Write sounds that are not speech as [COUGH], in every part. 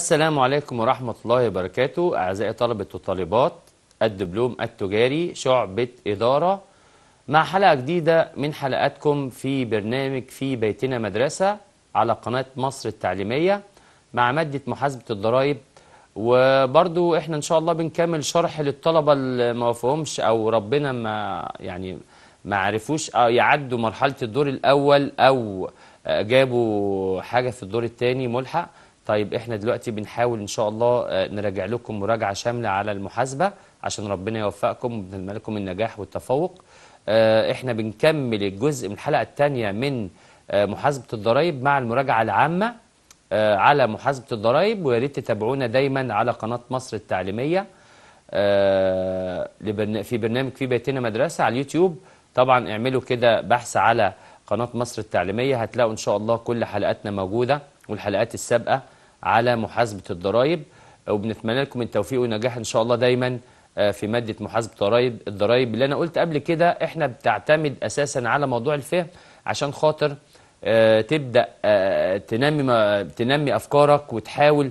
السلام عليكم ورحمة الله وبركاته أعزائي طلبة وطالبات الدبلوم التجاري شعبة إدارة مع حلقة جديدة من حلقاتكم في برنامج في بيتنا مدرسة على قناة مصر التعليمية مع مادة محاسبة الضرائب وبرضو احنا ان شاء الله بنكمل شرح للطلبة اللي ما وافقهمش او ربنا ما يعني ما عرفوش يعدوا مرحلة الدور الاول او جابوا حاجة في الدور الثاني ملحق طيب احنا دلوقتي بنحاول ان شاء الله آه، نراجع لكم مراجعه شامله على المحاسبه عشان ربنا يوفقكم ونتمنى لكم النجاح والتفوق آه، احنا بنكمل الجزء من الحلقه الثانيه من آه، محاسبه الضرائب مع المراجعه العامه على محاسبه الضرائب ويا ريت تتابعونا دايما على قناه مصر التعليميه في برنامج في بيتنا مدرسه على اليوتيوب طبعا اعملوا كده بحث على قناه مصر التعليميه هتلاقوا ان شاء الله كل حلقاتنا موجوده والحلقات السابقه على محاسبة الضرائب وبنتمنى لكم التوفيق والنجاح إن شاء الله دايما آه، في مادة محاسبة ضرائب الضرائب اللي أنا قلت قبل كده إحنا بتعتمد أساسا على موضوع الفهم عشان خاطر آه، تبدأ آه، تنمي تنمي أفكارك وتحاول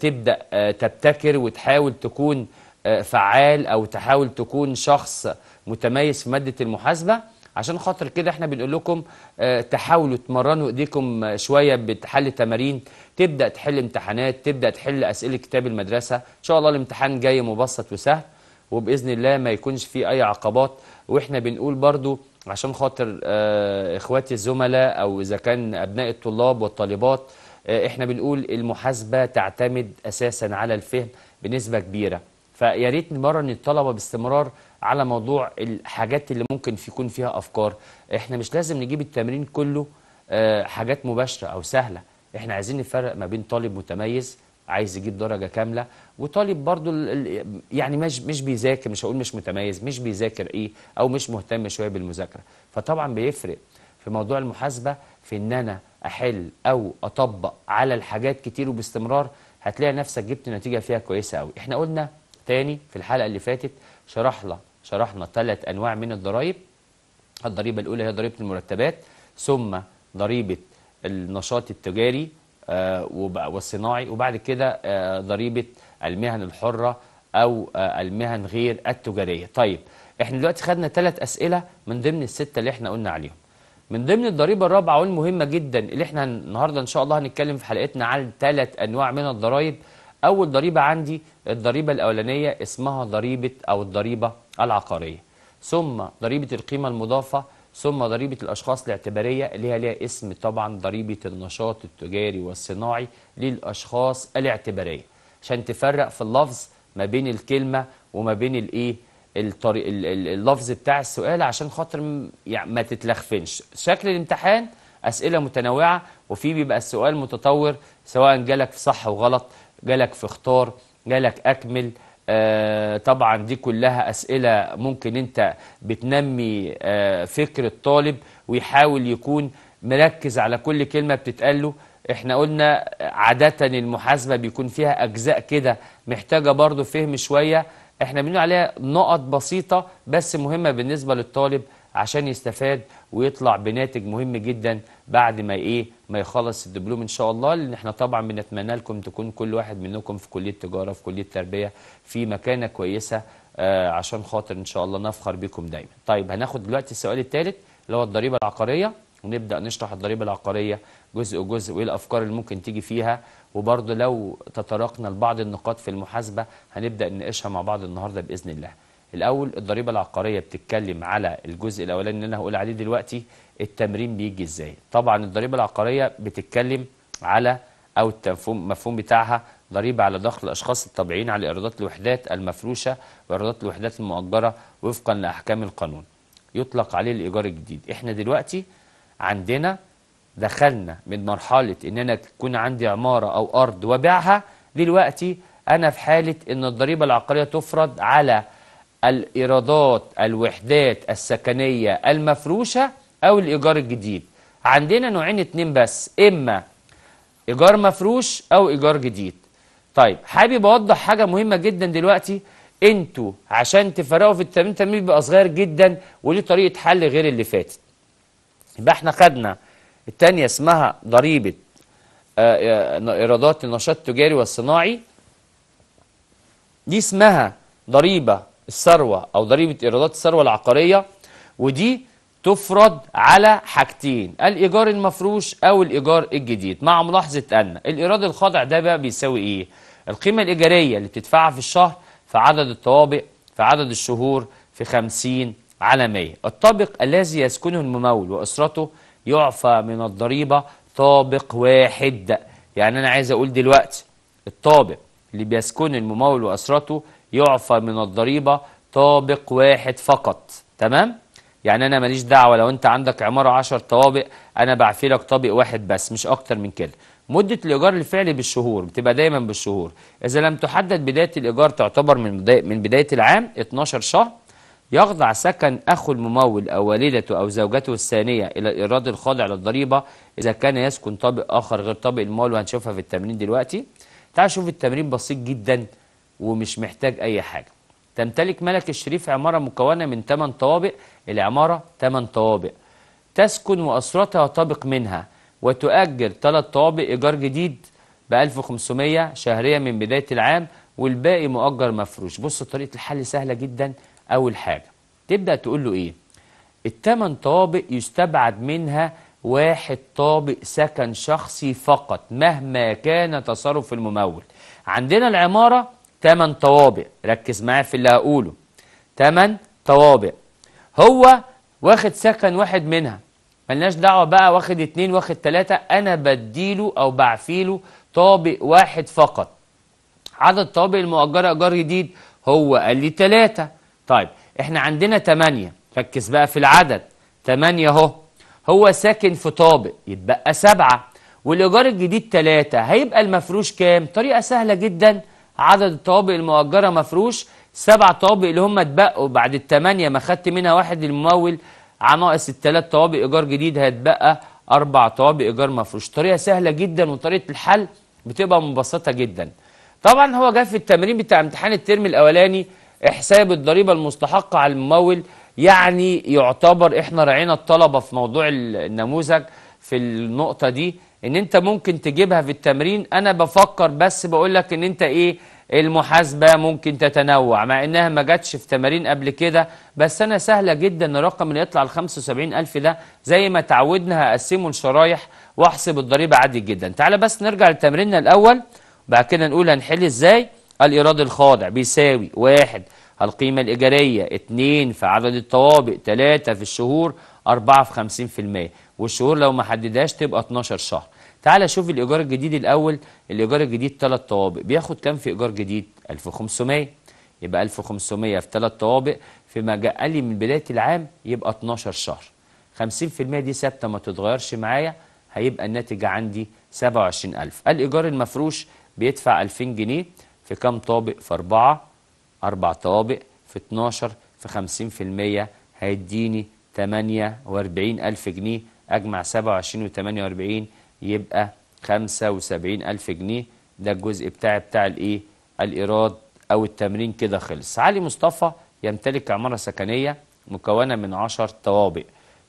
تبدأ تبتكر وتحاول تكون فعال أو تحاول تكون شخص متميز في مادة المحاسبة عشان خاطر كده احنا بنقول لكم اه تحاولوا تمرنوا ايديكم آه، شويه بتحل تمارين تبدا تحل امتحانات تبدا تحل اسئله كتاب المدرسه ان شاء الله الامتحان جاي مبسط وسهل وباذن الله ما يكونش فيه اي عقبات واحنا بنقول برضو عشان خاطر اه اخواتي الزملاء او اذا كان ابناء الطلاب والطالبات اه احنا بنقول المحاسبه تعتمد اساسا على الفهم بنسبه كبيره فيا ريت نمرن الطلبه باستمرار على موضوع الحاجات اللي ممكن يكون فيها افكار احنا مش لازم نجيب التمرين كله آه، حاجات مباشره او سهله احنا عايزين نفرق ما بين طالب متميز عايز يجيب درجه كامله وطالب برضو يعني مش مش بيذاكر مش هقول مش متميز مش بيذاكر ايه او مش مهتم شويه بالمذاكره فطبعا بيفرق في موضوع المحاسبه في ان انا احل او اطبق على الحاجات كتير وباستمرار هتلاقي نفسك جبت نتيجه فيها كويسه قوي احنا قلنا تاني في الحلقه اللي فاتت شرحنا شرحنا ثلاث أنواع من الضرائب الضريبة الأولى هي ضريبة المرتبات ثم ضريبة النشاط التجاري آه، والصناعي وبعد كده آه، ضريبة المهن الحرة أو آه، المهن غير التجارية طيب احنا دلوقتي خدنا ثلاث أسئلة من ضمن الستة اللي احنا قلنا عليهم من ضمن الضريبة الرابعة والمهمة جدا اللي احنا النهاردة إن شاء الله هنتكلم في حلقتنا عن ثلاث أنواع من الضرائب أول ضريبة عندي الضريبة الأولانية اسمها ضريبة أو الضريبة العقارية ثم ضريبة القيمة المضافة ثم ضريبة الأشخاص الاعتبارية اللي هي ليها اسم طبعا ضريبة النشاط التجاري والصناعي للأشخاص الاعتبارية عشان تفرق في اللفظ ما بين الكلمة وما بين الايه الطريق اللفظ بتاع السؤال عشان خاطر يعني ما تتلخفنش شكل الامتحان أسئلة متنوعة وفي بيبقى السؤال متطور سواء جالك في صح وغلط جالك في اختار جالك أكمل آه طبعا دي كلها أسئلة ممكن أنت بتنمي آه فكر الطالب ويحاول يكون مركز على كل كلمة بتتقال له احنا قلنا عادة المحاسبة بيكون فيها أجزاء كده محتاجة برضو فهم شوية احنا بنقول عليها نقط بسيطة بس مهمة بالنسبة للطالب عشان يستفاد ويطلع بناتج مهم جدا بعد ما ايه ما يخلص الدبلوم ان شاء الله لان احنا طبعا بنتمنى لكم تكون كل واحد منكم في كليه تجاره في كليه تربيه في مكانه كويسه آه عشان خاطر ان شاء الله نفخر بيكم دايما طيب هناخد دلوقتي السؤال الثالث اللي هو الضريبه العقاريه ونبدا نشرح الضريبه العقاريه جزء جزء وايه الافكار اللي ممكن تيجي فيها وبرضه لو تطرقنا لبعض النقاط في المحاسبه هنبدا نناقشها مع بعض النهارده باذن الله الاول الضريبه العقاريه بتتكلم على الجزء الاولاني اللي انا هقول عليه دلوقتي التمرين بيجي ازاي طبعا الضريبه العقاريه بتتكلم على او المفهوم بتاعها ضريبه على دخل الاشخاص الطبيعيين على ايرادات الوحدات المفروشه وايرادات الوحدات المؤجره وفقا لاحكام القانون يطلق عليه الايجار الجديد احنا دلوقتي عندنا دخلنا من مرحله ان انا تكون عندي عماره او ارض وبيعها دلوقتي انا في حاله ان الضريبه العقاريه تفرض على الإيرادات الوحدات السكنية المفروشة أو الإيجار الجديد عندنا نوعين اتنين بس إما إيجار مفروش أو إيجار جديد طيب حابب أوضح حاجة مهمة جدا دلوقتي انتوا عشان تفرقوا في التمرين التمرين بيبقى صغير جدا وليه طريقة حل غير اللي فاتت يبقى احنا خدنا التانية اسمها ضريبة آه، آه، إيرادات النشاط التجاري والصناعي دي اسمها ضريبة الثروه او ضريبه ايرادات الثروه العقاريه ودي تفرض على حاجتين الايجار المفروش او الايجار الجديد مع ملاحظه ان الايراد الخاضع ده بقى بيساوي ايه القيمه الايجاريه اللي بتدفعها في الشهر في عدد الطوابق في عدد الشهور في 50 على 100 الطابق الذي يسكنه الممول واسرته يعفى من الضريبه طابق واحد يعني انا عايز اقول دلوقتي الطابق اللي بيسكن الممول واسرته يعفى من الضريبة طابق واحد فقط تمام؟ يعني أنا ماليش دعوة لو أنت عندك عمارة 10 طوابق أنا بعفي لك طابق واحد بس مش أكتر من كده مدة الإيجار الفعلي بالشهور بتبقى دايما بالشهور إذا لم تحدد بداية الإيجار تعتبر من بداية, من بداية العام 12 شهر يخضع سكن أخو الممول أو والدته أو زوجته الثانية إلى الإيراد الخاضع للضريبة إذا كان يسكن طابق آخر غير طابق المول وهنشوفها في التمرين دلوقتي تعال شوف التمرين بسيط جدا ومش محتاج أي حاجة تمتلك ملك الشريف عمارة مكونة من 8 طوابق العمارة 8 طوابق تسكن وأسرتها طابق منها وتؤجر 3 طوابق إيجار جديد ب 1500 شهريا من بداية العام والباقي مؤجر مفروش بص طريقة الحل سهلة جدا أول حاجة تبدأ تقول له إيه الثمان طوابق يستبعد منها واحد طابق سكن شخصي فقط مهما كان تصرف الممول عندنا العمارة تمن طوابق ركز معايا في اللي هقوله تمن طوابق هو واخد سكن واحد منها ملناش دعوة بقى واخد اتنين واخد تلاتة أنا بديله أو بعفيله طابق واحد فقط عدد طوابق المؤجرة إيجار جديد هو قال لي تلاتة طيب إحنا عندنا تمانية ركز بقى في العدد تمانية أهو هو ساكن في طابق يتبقى سبعة والإيجار الجديد تلاتة هيبقى المفروش كام؟ طريقة سهلة جداً عدد الطوابق المؤجرة مفروش سبع طوابق اللي هم اتبقوا بعد الثمانية ما خدت منها واحد الممول ناقص الثلاث طوابق إيجار جديد هيتبقى أربع طوابق إيجار مفروش طريقة سهلة جدا وطريقة الحل بتبقى مبسطة جدا طبعا هو جاء في التمرين بتاع امتحان الترم الأولاني إحساب الضريبة المستحقة على الممول يعني يعتبر إحنا راعينا الطلبة في موضوع النموذج في النقطة دي ان انت ممكن تجيبها في التمرين انا بفكر بس بقول لك ان انت ايه المحاسبة ممكن تتنوع مع انها ما جاتش في تمارين قبل كده بس انا سهلة جدا الرقم اللي يطلع ال 75 الف ده زي ما تعودنا هقسمه لشرايح واحسب الضريبة عادي جدا تعالى بس نرجع لتمريننا الاول بعد كده نقول هنحل ازاي الايراد الخاضع بيساوي واحد القيمة الإيجارية 2 في عدد الطوابق 3 في الشهور 4 في 50% والشهور لو ما حددهاش تبقى 12 شهر تعال شوف الايجار الجديد الاول الايجار الجديد ثلاث طوابق بياخد كام في ايجار جديد 1500 يبقى 1500 في ثلاث طوابق في ما جاء لي من بدايه العام يبقى 12 شهر 50% دي ثابته ما تتغيرش معايا هيبقى الناتج عندي 27000 الايجار المفروش بيدفع 2000 جنيه في كام طابق في 4 4 طوابق في 12 في 50% هيديني 48000 جنيه أجمع 27 و 48 يبقى 75 ألف جنيه ده الجزء بتاع بتاع الإيه الإيراد أو التمرين كده خلص علي مصطفى يمتلك عمارة سكنية مكونة من 10 طوابق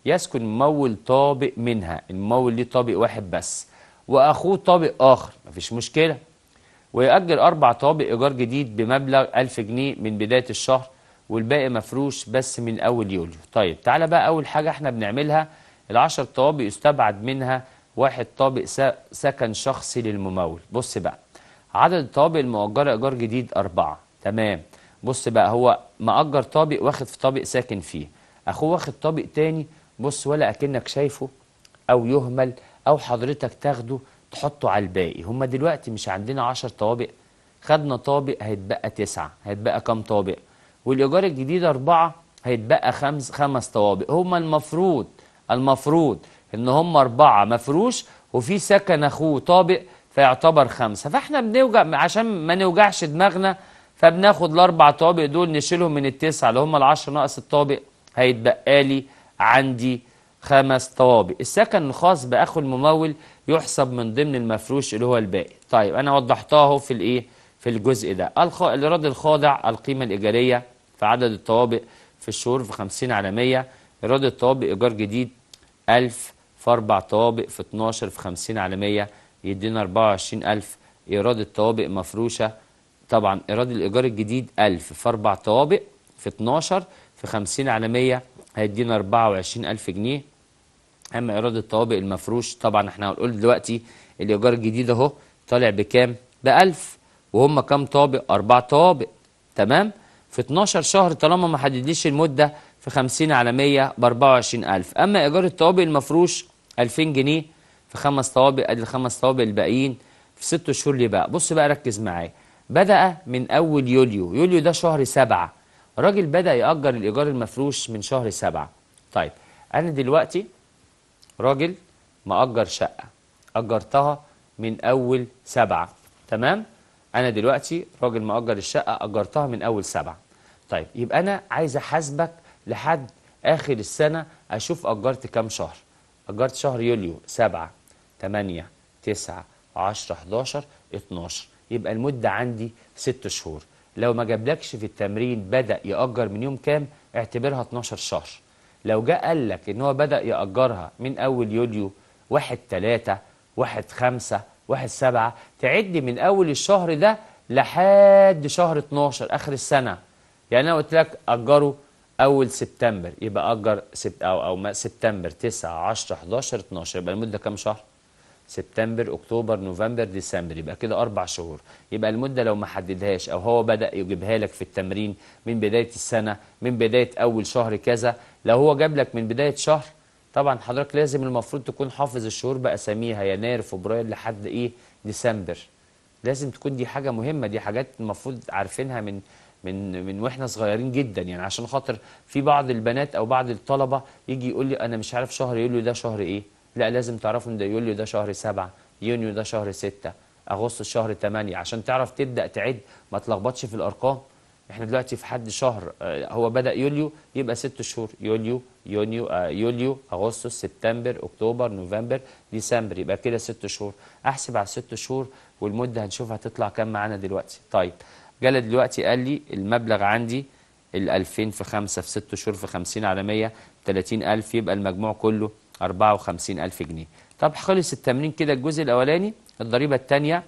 يسكن ممول طابق منها الممول ليه طابق واحد بس وأخوه طابق آخر مفيش مشكلة ويأجر أربع طوابق إيجار جديد بمبلغ 1000 جنيه من بداية الشهر والباقي مفروش بس من أول يوليو طيب تعالى بقى أول حاجة احنا بنعملها العشر طوابق يستبعد منها واحد طابق سكن شخصي للممول بص بقى عدد الطوابق المؤجرة إيجار جديد أربعة تمام بص بقى هو مأجر طابق واخد في طابق ساكن فيه أخوه واخد طابق تاني بص ولا أكنك شايفه أو يهمل أو حضرتك تاخده تحطه على الباقي هما دلوقتي مش عندنا عشر طوابق خدنا طابق هيتبقى تسعة هيتبقى كام طابق والإيجار الجديد أربعة هيتبقى خمس خمس طوابق هما المفروض المفروض ان هم اربعه مفروش وفي سكن اخوه طابق فيعتبر خمسه فاحنا بنوجع عشان ما نوجعش دماغنا فبناخد الاربع طوابق دول نشيلهم من التسعه اللي هم ال10 ناقص الطابق هيتبقى لي عندي خمس طوابق السكن الخاص باخو الممول يحسب من ضمن المفروش اللي هو الباقي طيب انا وضحتها في الايه في الجزء ده الخ... الايراد الخاضع القيمه الايجاريه في عدد الطوابق في الشهور في 50 على 100 ايراد الطوابق ايجار جديد 1000 في أربع طوابق في 12 في 50 على 100 يدينا 24000 إيراد الطوابق مفروشة طبعا إيراد الإيجار الجديد 1000 في أربع طوابق في 12 في 50 على 100 هيدينا 24000 جنيه أما إيراد الطوابق المفروش طبعا احنا هنقول دلوقتي الإيجار الجديد أهو طالع بكام؟ ب 1000 وهم كام طابق؟ أربع طوابق تمام؟ في 12 شهر طالما ما حددليش المدة في 50 على 100 ب 24000 اما ايجار الطوابق المفروش 2000 جنيه في خمس طوابق ادي الخمس طوابق الباقيين في ست شهور ليه بقى بص بقى ركز معايا بدا من اول يوليو يوليو ده شهر سبعة الراجل بدا ياجر الايجار المفروش من شهر سبعة طيب انا دلوقتي راجل مأجر شقه اجرتها من اول سبعة تمام انا دلوقتي راجل مأجر الشقه اجرتها من اول سبعة طيب يبقى انا عايز احاسبك لحد اخر السنه اشوف اجرت كام شهر اجرت شهر يوليو 7 8 9 10 11 12 يبقى المده عندي 6 شهور لو ما جابلكش في التمرين بدا ياجر من يوم كام اعتبرها 12 شهر لو جه قال لك ان هو بدا ياجرها من اول يوليو 1 3 1 5 1 7 تعد من اول الشهر ده لحد شهر 12 اخر السنه يعني انا قلت لك اجره اول سبتمبر يبقى اجر سبت او او سبتمبر 9 10 11 12 يبقى المده كام شهر سبتمبر اكتوبر نوفمبر ديسمبر يبقى كده اربع شهور يبقى المده لو ما حددهاش او هو بدا يجيبها لك في التمرين من بدايه السنه من بدايه اول شهر كذا لو هو جاب لك من بدايه شهر طبعا حضرتك لازم المفروض تكون حافظ الشهور باساميها يناير فبراير لحد ايه ديسمبر لازم تكون دي حاجه مهمه دي حاجات المفروض عارفينها من من من واحنا صغيرين جدا يعني عشان خاطر في بعض البنات او بعض الطلبه يجي يقول لي انا مش عارف شهر يوليو ده شهر ايه لا لازم تعرفوا ان ده يوليو ده شهر سبعة يونيو ده شهر ستة اغسطس شهر 8 عشان تعرف تبدا تعد ما تلخبطش في الارقام احنا دلوقتي في حد شهر آه، هو بدا يوليو يبقى ست شهور يوليو يونيو آه، يوليو اغسطس سبتمبر اكتوبر نوفمبر ديسمبر يبقى كده ست شهور احسب على الست شهور والمده هنشوفها هتطلع كام معانا دلوقتي طيب جالة دلوقتي قال لي المبلغ عندي ال 2000 في 5 في 6 شهور في 50 على 100 30000 يبقى المجموع كله 54000 جنيه طب خلص التمرين كده الجزء الأولاني الضريبة الثانية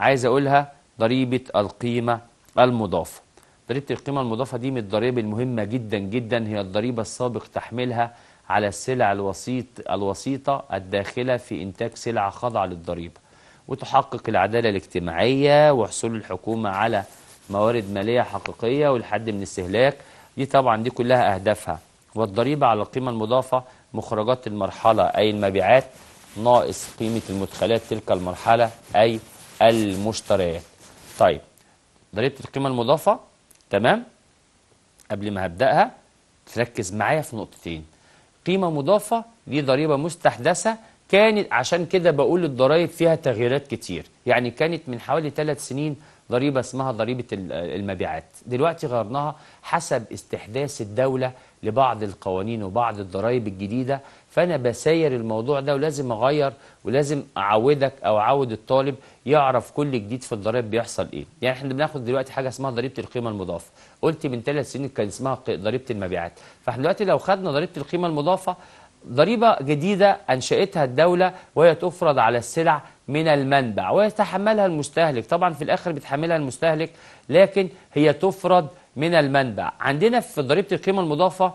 عايز أقولها ضريبة القيمة المضافة ضريبة القيمة المضافة دي من الضرائب المهمة جدا جدا هي الضريبة السابق تحميلها على السلع الوسيط الوسيطة الداخلة في إنتاج سلعه خاضعة للضريبة وتحقق العدالة الاجتماعية وحصول الحكومة على موارد مالية حقيقية والحد من الاستهلاك دي طبعا دي كلها أهدافها والضريبة على القيمة المضافة مخرجات المرحلة أي المبيعات ناقص قيمة المدخلات تلك المرحلة أي المشتريات طيب ضريبة القيمة المضافة تمام قبل ما هبدأها تركز معايا في نقطتين قيمة مضافة دي ضريبة مستحدثة كانت عشان كده بقول الضرائب فيها تغييرات كتير يعني كانت من حوالي ثلاث سنين ضريبة اسمها ضريبة المبيعات دلوقتي غيرناها حسب استحداث الدولة لبعض القوانين وبعض الضرائب الجديدة فأنا بساير الموضوع ده ولازم أغير ولازم أعودك أو أعود الطالب يعرف كل جديد في الضرائب بيحصل إيه يعني إحنا بناخد دلوقتي حاجة اسمها ضريبة القيمة المضافة قلت من ثلاث سنين كان اسمها ضريبة المبيعات فإحنا دلوقتي لو خدنا ضريبة القيمة المضافة ضريبة جديدة أنشأتها الدولة وهي تفرض على السلع من المنبع ويتحملها المستهلك طبعا في الآخر بيتحملها المستهلك لكن هي تفرض من المنبع عندنا في ضريبة القيمة المضافة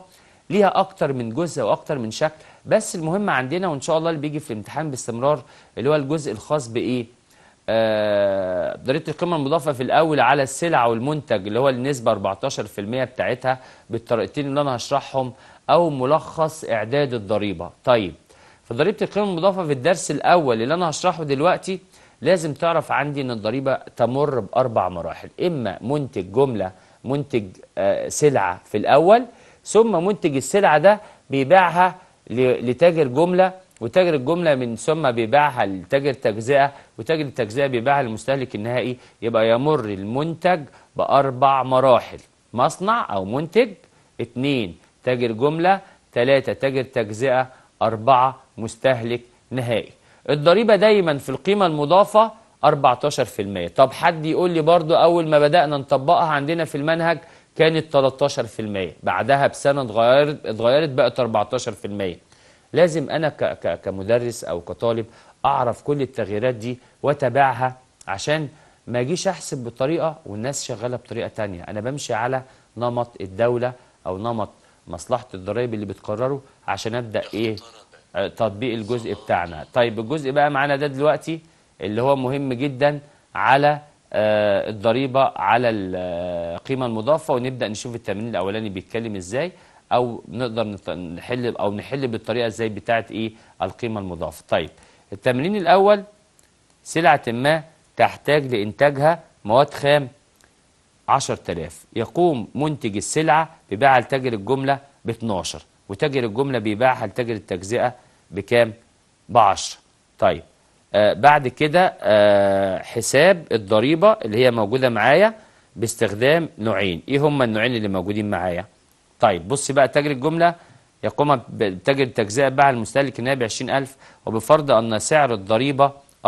ليها أكتر من جزء وأكتر من شكل بس المهم عندنا وإن شاء الله اللي بيجي في الامتحان باستمرار اللي هو الجزء الخاص بإيه آه، ضريبة القيمة المضافة في الأول على السلع والمنتج اللي هو النسبة 14% بتاعتها بالطريقتين اللي أنا هشرحهم أو ملخص إعداد الضريبة طيب فضريبة القيمة المضافة في الدرس الأول اللي أنا هشرحه دلوقتي لازم تعرف عندي أن الضريبة تمر بأربع مراحل إما منتج جملة منتج آه، سلعة في الأول ثم منتج السلعة ده بيبيعها لتاجر جملة وتاجر الجملة من ثم بيبيعها لتاجر تجزئة وتاجر التجزئة بيبيعها للمستهلك النهائي يبقى يمر المنتج بأربع مراحل مصنع أو منتج اتنين تاجر جملة ثلاثة تاجر تجزئة أربعة مستهلك نهائي الضريبة دايما في القيمة المضافة 14% طب حد يقول لي برضو أول ما بدأنا نطبقها عندنا في المنهج كانت 13% بعدها بسنة اتغيرت اتغيرت بقت 14% لازم أنا كمدرس أو كطالب أعرف كل التغييرات دي وأتابعها عشان ما أجيش أحسب بطريقة والناس شغالة بطريقة تانية أنا بمشي على نمط الدولة أو نمط مصلحه الضرايب اللي بتقرره عشان ابدا ايه تطبيق الجزء بتاعنا طيب الجزء بقى معانا ده دلوقتي اللي هو مهم جدا على آه، الضريبه على القيمه المضافه ونبدا نشوف التمرين الاولاني بيتكلم ازاي او نقدر نحل او نحل بالطريقه ازاي بتاعه ايه القيمه المضافه طيب التمرين الاول سلعه ما تحتاج لانتاجها مواد خام 10000 يقوم منتج السلعة ببيعها لتاجر الجملة ب 12 وتاجر الجملة بيبيعها لتاجر التجزئة بكام؟ ب 10 طيب آه بعد كده آه حساب الضريبة اللي هي موجودة معايا باستخدام نوعين ايه هما النوعين اللي موجودين معايا؟ طيب بص بقى تاجر الجملة يقوم تاجر التجزئة باع المستهلك النهائي ب 20000 وبفرض أن سعر الضريبة 14%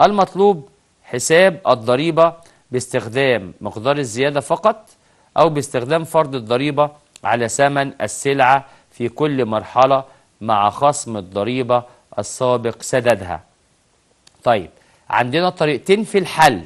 المطلوب حساب الضريبة باستخدام مقدار الزيادة فقط أو باستخدام فرض الضريبة على ثمن السلعة في كل مرحلة مع خصم الضريبة السابق سددها طيب عندنا طريقتين في الحل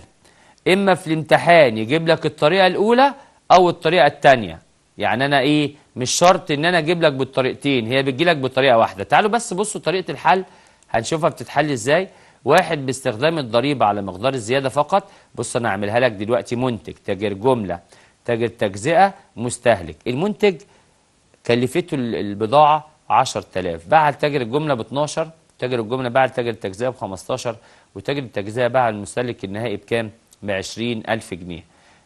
إما في الامتحان يجيب لك الطريقة الأولى أو الطريقة الثانية يعني أنا إيه مش شرط إن أنا أجيب لك بالطريقتين هي بتجي لك بطريقة واحدة تعالوا بس بصوا طريقة الحل هنشوفها بتتحل إزاي واحد باستخدام الضريبة على مقدار الزيادة فقط بص أنا أعملها لك دلوقتي منتج تاجر جملة تاجر تجزئة مستهلك المنتج كلفته البضاعة 10000 باع تاجر الجملة ب 12 تاجر الجملة باع تاجر التجزئة ب 15 وتاجر التجزئة باع المستهلك النهائي بكام؟ ب 20000 جنيه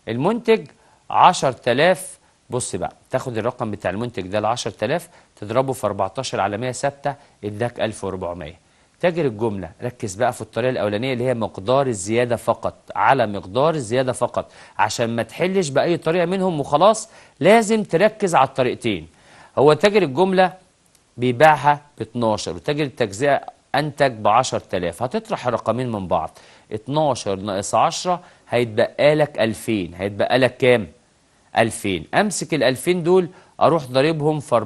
المنتج 10000 بص بقى تاخد الرقم بتاع المنتج ده ال 10000 تضربه في 14 على 100 ثابته اداك 1400 تاجر الجملة ركز بقى في الطريقة الأولانية اللي هي مقدار الزيادة فقط على مقدار الزيادة فقط عشان ما تحلش بأي طريقة منهم وخلاص لازم تركز على الطريقتين هو تاجر الجملة بيباعها ب 12 وتاجر التجزئة أنتج ب 10000 هتطرح الرقمين من بعض 12 ناقص 10 هيتبقى لك 2000 هيتبقى لك كام؟ 2000 أمسك ال 2000 دول اروح ضاربهم في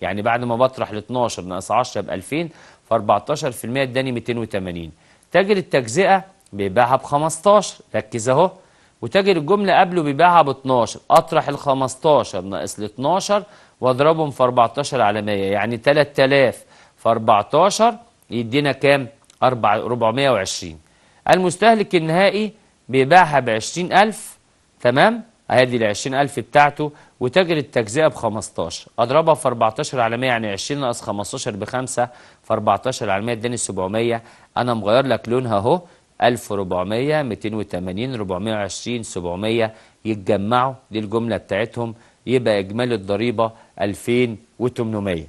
14% يعني بعد ما بطرح ال 12 ناقص 10 ب 2000 ف 14% اداني 280 تاجر التجزئه بيبيعها ب 15 ركز اهو وتاجر الجمله قبله بيبيعها ب 12 اطرح ال 15 ناقص ال 12 واضربهم في 14 على 100 يعني 3000 في 14 يدينا كام 420 المستهلك النهائي بيبيعها ب 20000 تمام ادي ال 20000 بتاعته وتاجر التجزئه ب 15 اضربها في 14 على 100 يعني 20 ناقص 15 ب 5 في 14 100 اداني 700 انا مغير لك لونها اهو 1400 280 420 700 يتجمعوا دي الجمله بتاعتهم يبقى اجمالي الضريبه 2800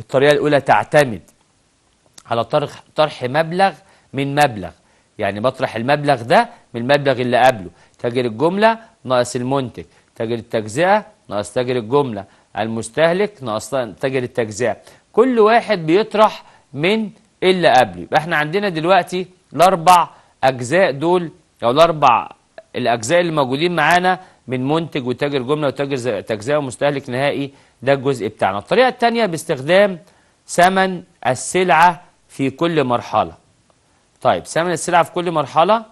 الطريقه الاولى تعتمد على طرح طرح مبلغ من مبلغ يعني بطرح المبلغ ده من المبلغ اللي قبله تاجر الجمله ناقص المنتج تاجر التجزئه ناقص تاجر الجمله المستهلك ناقص تاجر التجزئه كل واحد بيطرح من اللي قبله يبقى احنا عندنا دلوقتي الاربع اجزاء دول او الاربع الاجزاء اللي موجودين معانا من منتج وتاجر جمله وتاجر تجزئه ومستهلك نهائي ده الجزء بتاعنا الطريقه الثانيه باستخدام ثمن السلعه في كل مرحله طيب ثمن السلعه في كل مرحله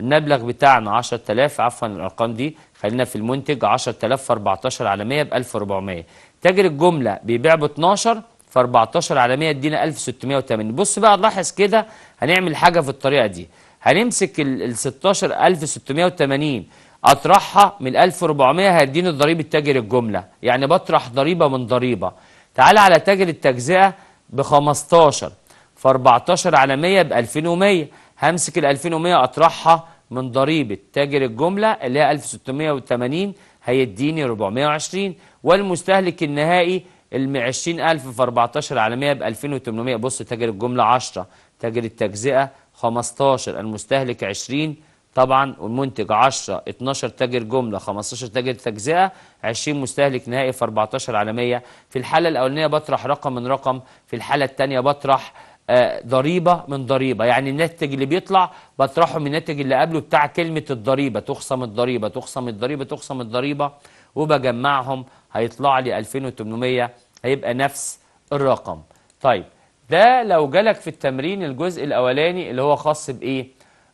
المبلغ بتاعنا 10000 عفوا الارقام دي خلينا في المنتج 10000 في 14 على 100 ب 1400 تاجر الجمله بيبيع ب 12 ف 14 على 100 ادينا 1680 بص بقى لاحظ كده هنعمل حاجه في الطريقه دي هنمسك ال 16 1680 اطرحها من 1400 هيديني ضريبه تاجر الجمله يعني بطرح ضريبه من ضريبه تعالى على تاجر التجزئه ب 15 ف 14 على 100 ب 2100 همسك ال 2100 اطرحها من ضريبه تاجر الجمله اللي هي 1680 هيديني 420 والمستهلك النهائي ال 20000 في 14 عالمية ب 2800 بص تاجر الجملة 10 تاجر التجزئة 15 المستهلك 20 طبعا والمنتج 10 12 تاجر جمله 15 تاجر تجزئه 20 مستهلك نهائي في 14 عالميه في الحاله الاولانيه بطرح رقم من رقم في الحاله الثانيه بطرح آه، ضريبه من ضريبه يعني الناتج اللي بيطلع بطرحه من الناتج اللي قبله بتاع كلمه الضريبه تخصم الضريبه تخصم الضريبه تخصم الضريبه وبجمعهم هيطلع لي 2800 هيبقى نفس الرقم طيب ده لو جالك في التمرين الجزء الأولاني اللي هو خاص بإيه؟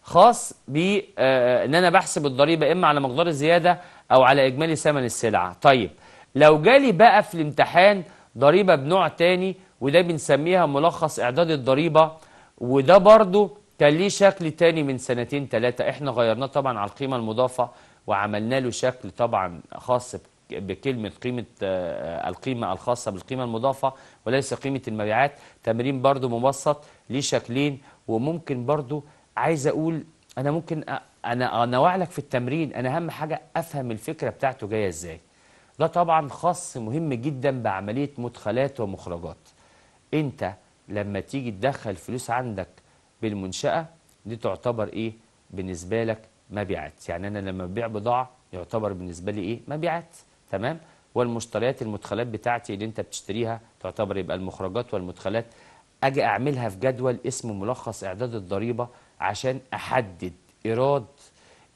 خاص ب آه, آه، أنا بحسب الضريبة إما على مقدار الزيادة أو على إجمالي ثمن السلعة طيب لو جالي بقى في الامتحان ضريبة بنوع تاني وده بنسميها ملخص إعداد الضريبة وده برضو كان ليه شكل تاني من سنتين ثلاثة احنا غيرناه طبعا على القيمة المضافة وعملنا له شكل طبعا خاص بكلمة قيمة آه، القيمة الخاصة بالقيمة المضافة وليس قيمة المبيعات تمرين برضو مبسط ليه شكلين وممكن برضو عايز أقول أنا ممكن أنا أنوع لك في التمرين أنا أهم حاجة أفهم الفكرة بتاعته جاية إزاي ده طبعا خاص مهم جدا بعملية مدخلات ومخرجات أنت لما تيجي تدخل فلوس عندك بالمنشأة دي تعتبر إيه بالنسبة لك مبيعات يعني أنا لما ببيع بضاعة يعتبر بالنسبة لي إيه مبيعات تمام والمشتريات المدخلات بتاعتي اللي انت بتشتريها تعتبر يبقى المخرجات والمدخلات اجي اعملها في جدول اسمه ملخص اعداد الضريبه عشان احدد ايراد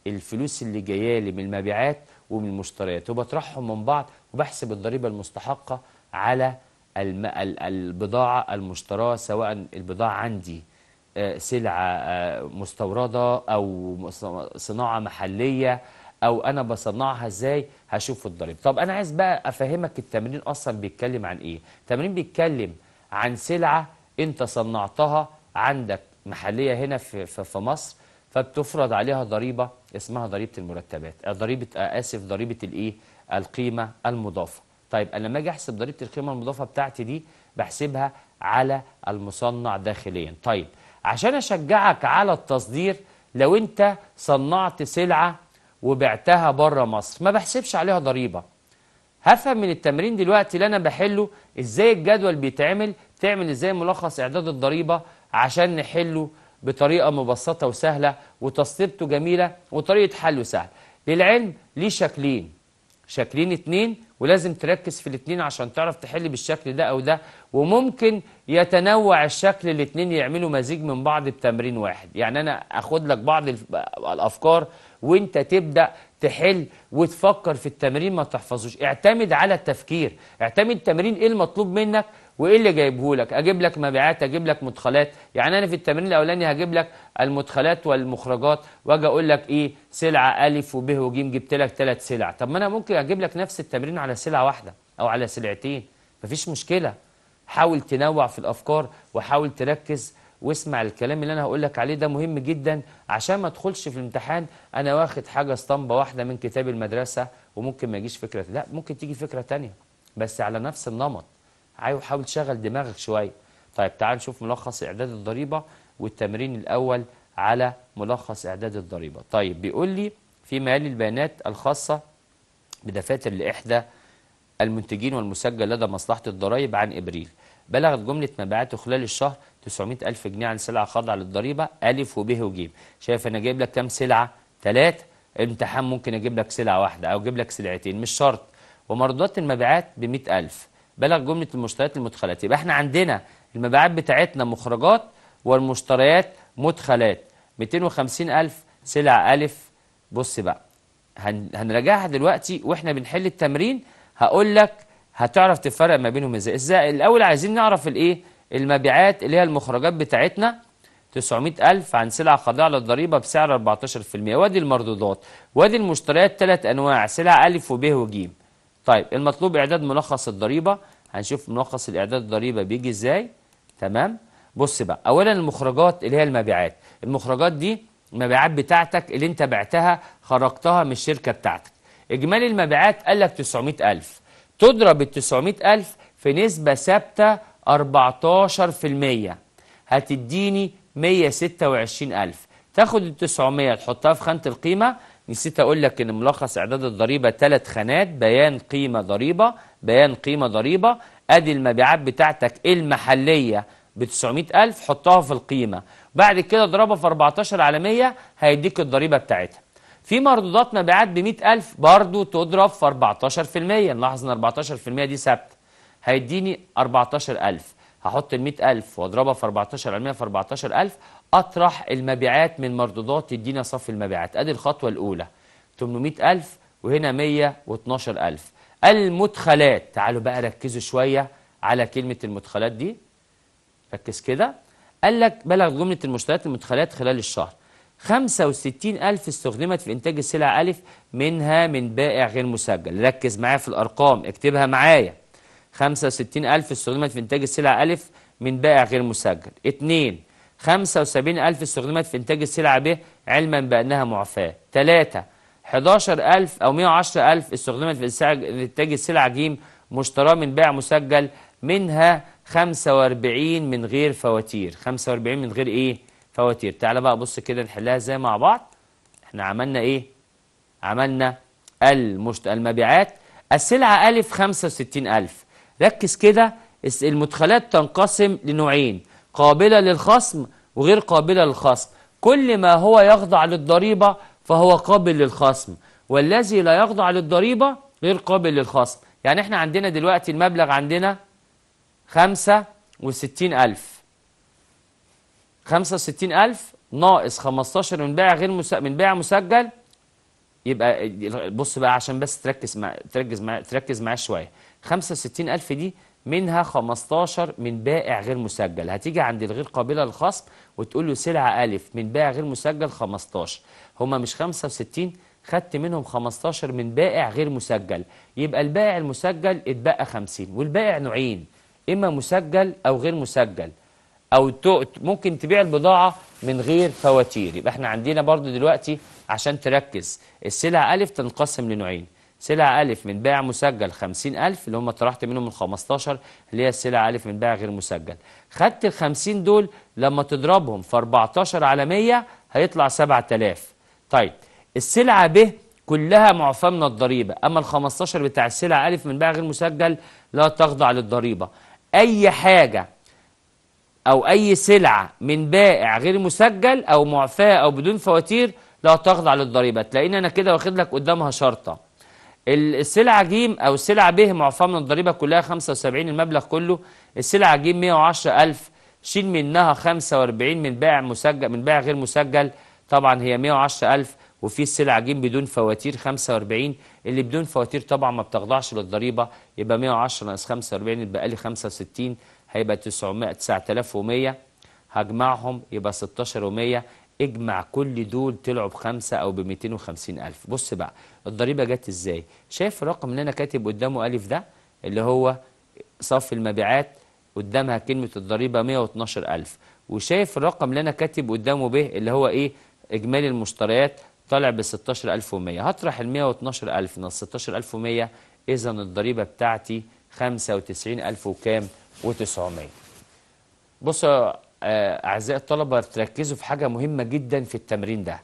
الفلوس اللي جايه لي من المبيعات ومن المشتريات وبطرحهم من بعض وبحسب الضريبه المستحقه على الم... البضاعه المشتراه سواء البضاعه عندي آه، سلعه آه، مستورده او صناعه محليه او انا بصنعها ازاي هشوف الضريبه طب انا عايز بقى افهمك التمرين اصلا بيتكلم عن ايه التمرين بيتكلم عن سلعه انت صنعتها عندك محليه هنا في في مصر فبتفرض عليها ضريبه اسمها ضريبه المرتبات آه، ضريبه آه، اسف ضريبه الايه القيمه المضافه طيب انا لما اجي احسب ضريبه القيمه المضافه بتاعتي دي بحسبها على المصنع داخليا طيب عشان اشجعك على التصدير لو انت صنعت سلعه وبعتها بره مصر ما بحسبش عليها ضريبة هفهم من التمرين دلوقتي اللي أنا بحله إزاي الجدول بيتعمل تعمل إزاي ملخص إعداد الضريبة عشان نحله بطريقة مبسطة وسهلة وتسطيبته جميلة وطريقة حله سهل للعلم ليه شكلين شكلين اتنين ولازم تركز في الاتنين عشان تعرف تحل بالشكل ده أو ده وممكن يتنوع الشكل الاتنين يعملوا مزيج من بعض بتمرين واحد يعني أنا أخد لك بعض الأفكار وانت تبدا تحل وتفكر في التمرين ما تحفظوش اعتمد على التفكير اعتمد تمرين ايه المطلوب منك وايه اللي جايبه لك اجيب لك مبيعات اجيب لك مدخلات يعني انا في التمرين الاولاني هجيب لك المدخلات والمخرجات واجي اقول لك ايه سلعه الف وب وج جبت لك ثلاث سلع طب ما انا ممكن اجيب لك نفس التمرين على سلعه واحده او على سلعتين مفيش مشكله حاول تنوع في الافكار وحاول تركز واسمع الكلام اللي انا هقول لك عليه ده مهم جدا عشان ما ادخلش في الامتحان انا واخد حاجه اسطمبه واحده من كتاب المدرسه وممكن ما يجيش فكره لا ممكن تيجي فكره تانية بس على نفس النمط عايز حاول تشغل دماغك شويه طيب تعال نشوف ملخص اعداد الضريبه والتمرين الاول على ملخص اعداد الضريبه طيب بيقول لي في ميال البيانات الخاصه بدفاتر لاحدى المنتجين والمسجل لدى مصلحه الضرائب عن ابريل بلغت جمله مبيعاته خلال الشهر 900 ألف جنيه عن سلعة خاضعة للضريبة ألف وب وج شايف أنا جايب لك كام سلعة؟ ثلاث امتحان ممكن أجيب لك سلعة واحدة أو أجيب لك سلعتين مش شرط ومردودات المبيعات ب 100000 بلغ جملة المشتريات المدخلات يبقى احنا عندنا المبيعات بتاعتنا مخرجات والمشتريات مدخلات 250000 سلعة ألف بص بقى هن... هنراجعها دلوقتي واحنا بنحل التمرين هقول لك هتعرف تفرق ما بينهم ازاي ازاي الاول عايزين نعرف الايه المبيعات اللي هي المخرجات بتاعتنا 900000 عن سلع خاضعة للضريبة بسعر 14% وادي المردودات وادي المشتريات ثلاث أنواع سلع ألف وب وج طيب المطلوب إعداد ملخص الضريبة هنشوف ملخص الإعداد الضريبة بيجي إزاي تمام بص بقى أولا المخرجات اللي هي المبيعات المخرجات دي المبيعات بتاعتك اللي أنت بعتها خرجتها من الشركة بتاعتك إجمالي المبيعات قال لك 900000 تضرب ال 900000 في نسبة ثابتة 14% هتديني 126000 تاخد ال 900 تحطها في خانه القيمه نسيت اقول لك ان ملخص اعداد الضريبه ثلاث خانات بيان قيمه ضريبه بيان قيمه ضريبه ادي المبيعات بتاعتك المحليه ب 900000 حطها في القيمه بعد كده اضربها في 14 على 100 هيديك الضريبه بتاعتها في مردودات مبيعات ب 100000 برضه تضرب في 14% نلاحظ ان 14% دي ثابته هيديني 14000 هحط ال 100000 واضربها في 14 100 في 14000 اطرح المبيعات من مردودات تدينا صف المبيعات ادي الخطوه الاولى 800000 وهنا 112000 المدخلات تعالوا بقى ركزوا شويه على كلمه المدخلات دي ركز كده قال لك بلغ جمله المشتريات المدخلات خلال الشهر 65000 استخدمت في إنتاج السلع ألف منها من بائع غير مسجل ركز معايا في الأرقام اكتبها معايا استخدمت في إنتاج السلع ألف من بائع غير مسجل اثنين 75000 استخدمت في إنتاج السلعة ب علما بأنها معفاة ثلاثة 11000 أو 110000 استخدمت في إنتاج السلعة ج مشتراه من بائع مسجل منها 45 من غير فواتير 45 من غير إيه؟ فواتير تعالى بقى بص كده نحلها ازاي مع بعض احنا عملنا ايه عملنا المشت... المبيعات السلعة ا 65000 ركز كده المدخلات تنقسم لنوعين قابلة للخصم وغير قابلة للخصم كل ما هو يخضع للضريبة فهو قابل للخصم والذي لا يخضع للضريبة غير قابل للخصم يعني احنا عندنا دلوقتي المبلغ عندنا خمسة وستين ألف خمسة وستين ألف ناقص خمستاشر من بيع غير مس... من بيع مسجل يبقى بص بقى عشان بس تركز مع... تركز مع... تركز معايا شويه 65000 دي منها 15 من بائع غير مسجل هتيجي عند الغير قابله للخصم وتقول له سلعه الف من بائع غير مسجل 15 هما مش 65 خدت منهم 15 من بائع غير مسجل يبقى البائع المسجل اتبقى 50 والبائع نوعين اما مسجل او غير مسجل او ممكن تبيع البضاعه من غير فواتير يبقى احنا عندنا برضو دلوقتي عشان تركز السلعة الف تنقسم لنوعين سلع ألف من بائع مسجل 50000 اللي هم طرحت منهم ال 15 اللي هي السلع ألف من بائع غير مسجل خدت ال 50 دول لما تضربهم في 14 على 100 هيطلع 7000 طيب السلعة ب كلها معفاة من الضريبة أما ال 15 بتاع السلع أ من بائع غير مسجل لا تخضع للضريبة أي حاجة أو أي سلعة من بائع غير مسجل أو معفاة أو بدون فواتير لا تخضع للضريبة تلاقيني أنا كده واخد لك قدامها شرطة السلعة ج أو السلعة ب معفاة من الضريبة كلها 75 المبلغ كله السلعة ج 110000 شيل منها 45 من بائع مسجل من بائع غير مسجل طبعا هي 110000 وفي السلعة ج بدون فواتير 45 اللي بدون فواتير طبعا ما بتخضعش للضريبة يبقى 110 ناقص 45 يبقى لي 65 هيبقى 900 9100 هجمعهم يبقى 16100 اجمع كل دول طلعوا بخمسة أو ب 250 ألف بص بقى الضريبة جت إزاي شايف الرقم اللي أنا كاتب قدامه ألف ده اللي هو صف المبيعات قدامها كلمة الضريبة 112 ألف وشايف الرقم اللي أنا كاتب قدامه به اللي هو إيه إجمالي المشتريات طالع ب 16100 هطرح ال 112000 ال 16100 إذا الضريبة بتاعتي 95000 وكام و900 بص آه، اعزائي الطلبه تركزوا في حاجه مهمه جدا في التمرين ده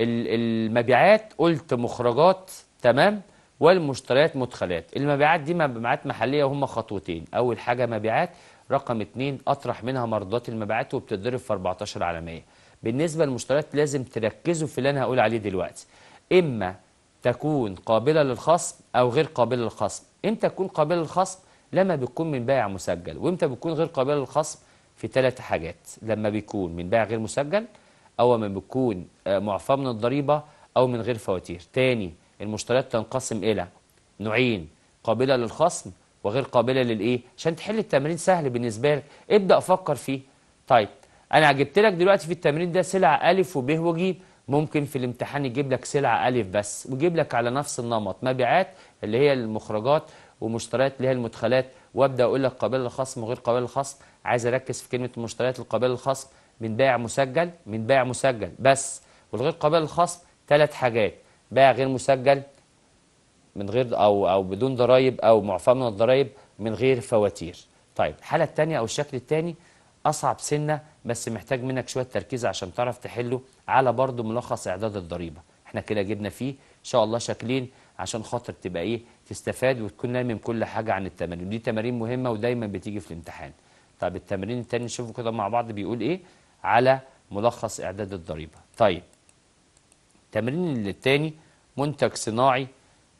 المبيعات قلت مخرجات تمام والمشتريات مدخلات المبيعات دي مبيعات محليه وهم خطوتين اول حاجه مبيعات رقم اتنين اطرح منها مرضات المبيعات وبتتضرب في 14 عالميه بالنسبه للمشتريات لازم تركزوا في اللي انا هقول عليه دلوقتي اما تكون قابله للخصم او غير قابله للخصم امتى تكون قابله للخصم لما بتكون من بائع مسجل وامتى بتكون غير قابله للخصم في ثلاث حاجات لما بيكون من بيع غير مسجل أو لما بيكون آه، معفى من الضريبة أو من غير فواتير تاني المشتريات تنقسم إلى نوعين قابلة للخصم وغير قابلة للإيه عشان تحل التمرين سهل بالنسبة لك ابدأ فكر فيه طيب أنا جبت لك دلوقتي في التمرين ده سلع ألف وب وج ممكن في الامتحان يجيب لك سلعة ألف بس ويجيب لك على نفس النمط مبيعات اللي هي المخرجات ومشتريات اللي هي المدخلات وابدا اقول لك قابله للخصم وغير قابله للخصم عايز اركز في كلمه المشتريات القابله للخصم من بائع مسجل من بائع مسجل بس والغير قابل للخصم ثلاث حاجات بائع غير مسجل من غير او او بدون ضرائب او معفى من الضرائب من غير فواتير طيب الحاله الثانيه او الشكل الثاني اصعب سنه بس محتاج منك شويه تركيز عشان تعرف تحله على برضه ملخص اعداد الضريبه احنا كده جبنا فيه ان شاء الله شكلين عشان خاطر تبقى ايه تستفاد وتكون لامم كل حاجه عن التمارين ودي تمارين مهمه ودايما بتيجي في الامتحان طب التمرين التاني نشوفه كده مع بعض بيقول ايه على ملخص اعداد الضريبه طيب التمرين التاني منتج صناعي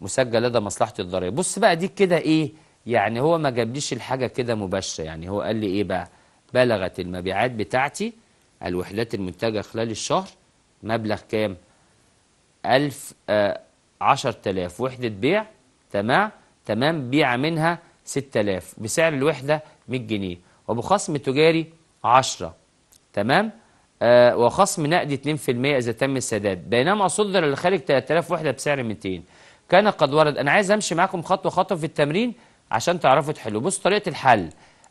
مسجل لدى مصلحه الضريبه بص بقى دي كده ايه يعني هو ما جابليش الحاجه كده مباشره يعني هو قال لي ايه بقى بلغت المبيعات بتاعتي الوحدات المنتجه خلال الشهر مبلغ كام 1000 آه 10000 وحده بيع تمام تمام بيع منها 6000 بسعر الوحده 100 جنيه وبخصم تجاري 10 تمام آه وخصم نقدي 2% إذا تم السداد بينما صدر للخارج 3000 وحدة بسعر 200 كان قد ورد أنا عايز أمشي معاكم خطوة خطوة في التمرين عشان تعرفوا تحلوا بص طريقة الحل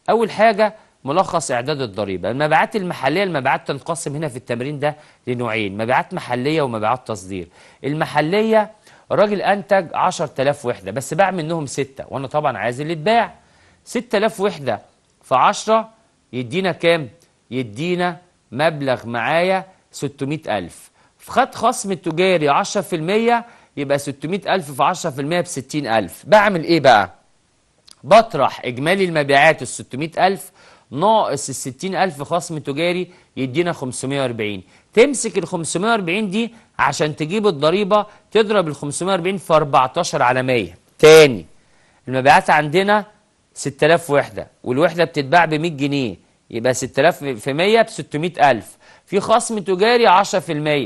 أول حاجة ملخص إعداد الضريبة المبيعات المحلية المبيعات تنقسم هنا في التمرين ده لنوعين مبيعات محلية ومبيعات تصدير المحلية راجل أنتج 10000 وحدة بس باع منهم 6 وأنا طبعا عايز اللي اتباع 6000 وحدة في 10 يدينا كام؟ يدينا مبلغ معايا 600000 في خد خصم تجاري 10% يبقى 600000 في 10% ب 60000 بعمل ايه بقى؟ بطرح اجمالي المبيعات ال 600000 ناقص ال 60000 خصم تجاري يدينا 540 تمسك ال 540 دي عشان تجيب الضريبه تضرب ال 540 في 14 على 100 تاني المبيعات عندنا 6000 وحده والوحده بتتباع ب 100 جنيه يبقى 6000 في 100 ب 600000 في خصم تجاري